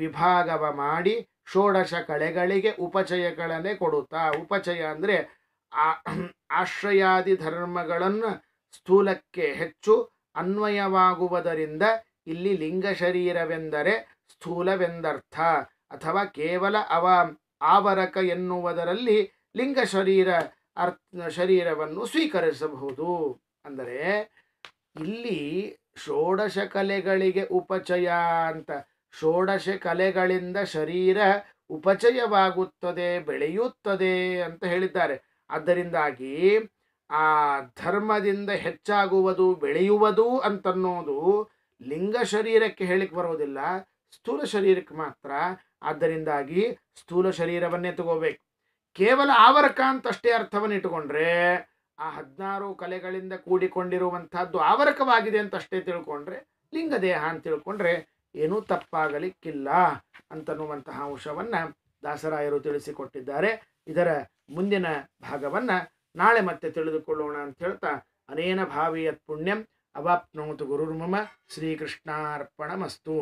ವಿಭಾಗವ ಮಾಡಿ ಷೋಡಶ ಕಳೆಗಳಿಗೆ ಉಪಚಯಗಳನ್ನೇ ಕೊಡುತ್ತಾ ಉಪಚಯ ಅಂದರೆ ಆ ಆಶ್ರಯಾದಿ ಧರ್ಮಗಳನ್ನು ಸ್ಥೂಲಕ್ಕೆ ಹೆಚ್ಚು ಅನ್ವಯವಾಗುವುದರಿಂದ ಇಲ್ಲಿ ಲಿಂಗ ಶರೀರವೆಂದರೆ ಸ್ಥೂಲವೆಂದರ್ಥ ಅಥವಾ ಕೇವಲ ಅವ ಆವರಕ ಎನ್ನುವುದರಲ್ಲಿ ಲಿಂಗ ಶರೀರ ಅರ್ಥ ಶರೀರವನ್ನು ಸ್ವೀಕರಿಸಬಹುದು ಅಂದರೆ ಇಲ್ಲಿ ಷೋಡಶ ಕಲೆಗಳಿಗೆ ಉಪಚಯ ಅಂತ ಷೋಡಶ ಕಲೆಗಳಿಂದ ಶರೀರ ಉಪಚಯವಾಗುತ್ತದೆ ಬೆಳೆಯುತ್ತದೆ ಅಂತ ಹೇಳಿದ್ದಾರೆ ಅದರಿಂದಾಗಿ ಆ ಧರ್ಮದಿಂದ ಹೆಚ್ಚಾಗುವುದು ಬೆಳೆಯುವುದು ಅಂತನ್ನೋದು ಲಿಂಗ ಶರೀರಕ್ಕೆ ಹೇಳಿಕ್ಕೆ ಬರೋದಿಲ್ಲ ಸ್ಥೂಲ ಶರೀರಕ್ಕೆ ಮಾತ್ರ ಆದ್ದರಿಂದಾಗಿ ಸ್ಥೂಲ ಶರೀರವನ್ನೇ ತಗೋಬೇಕು ಕೇವಲ ಆವರಕ ಅಂತಷ್ಟೇ ಅರ್ಥವನ್ನು ಇಟ್ಟುಕೊಂಡ್ರೆ ಆ ಹದಿನಾರು ಕಲೆಗಳಿಂದ ಕೂಡಿಕೊಂಡಿರುವಂಥದ್ದು ಆವರಕವಾಗಿದೆ ಅಂತಷ್ಟೇ ತಿಳ್ಕೊಂಡ್ರೆ ಲಿಂಗ ದೇಹ ಅಂತ ತಿಳ್ಕೊಂಡ್ರೆ ಏನೂ ತಪ್ಪಾಗಲಿಕ್ಕಿಲ್ಲ ಅಂತನ್ನುವಂತಹ ಅಂಶವನ್ನು ದಾಸರಾಯರು ತಿಳಿಸಿಕೊಟ್ಟಿದ್ದಾರೆ ಇದರ ಮುಂದಿನ ಭಾಗವನ್ನು ನಾಳೆ ಮತ್ತೆ ತಿಳಿದುಕೊಳ್ಳೋಣ ಅಂತ ಹೇಳ್ತಾ ಅನೇನ ಭಾವಿಯತ್ ಪುಣ್ಯಂ ಅವಾಪ್ನೋತು ಗುರುರ್ಮಮ ಶ್ರೀಕೃಷ್ಣಾರ್ಪಣಮಸ್ತು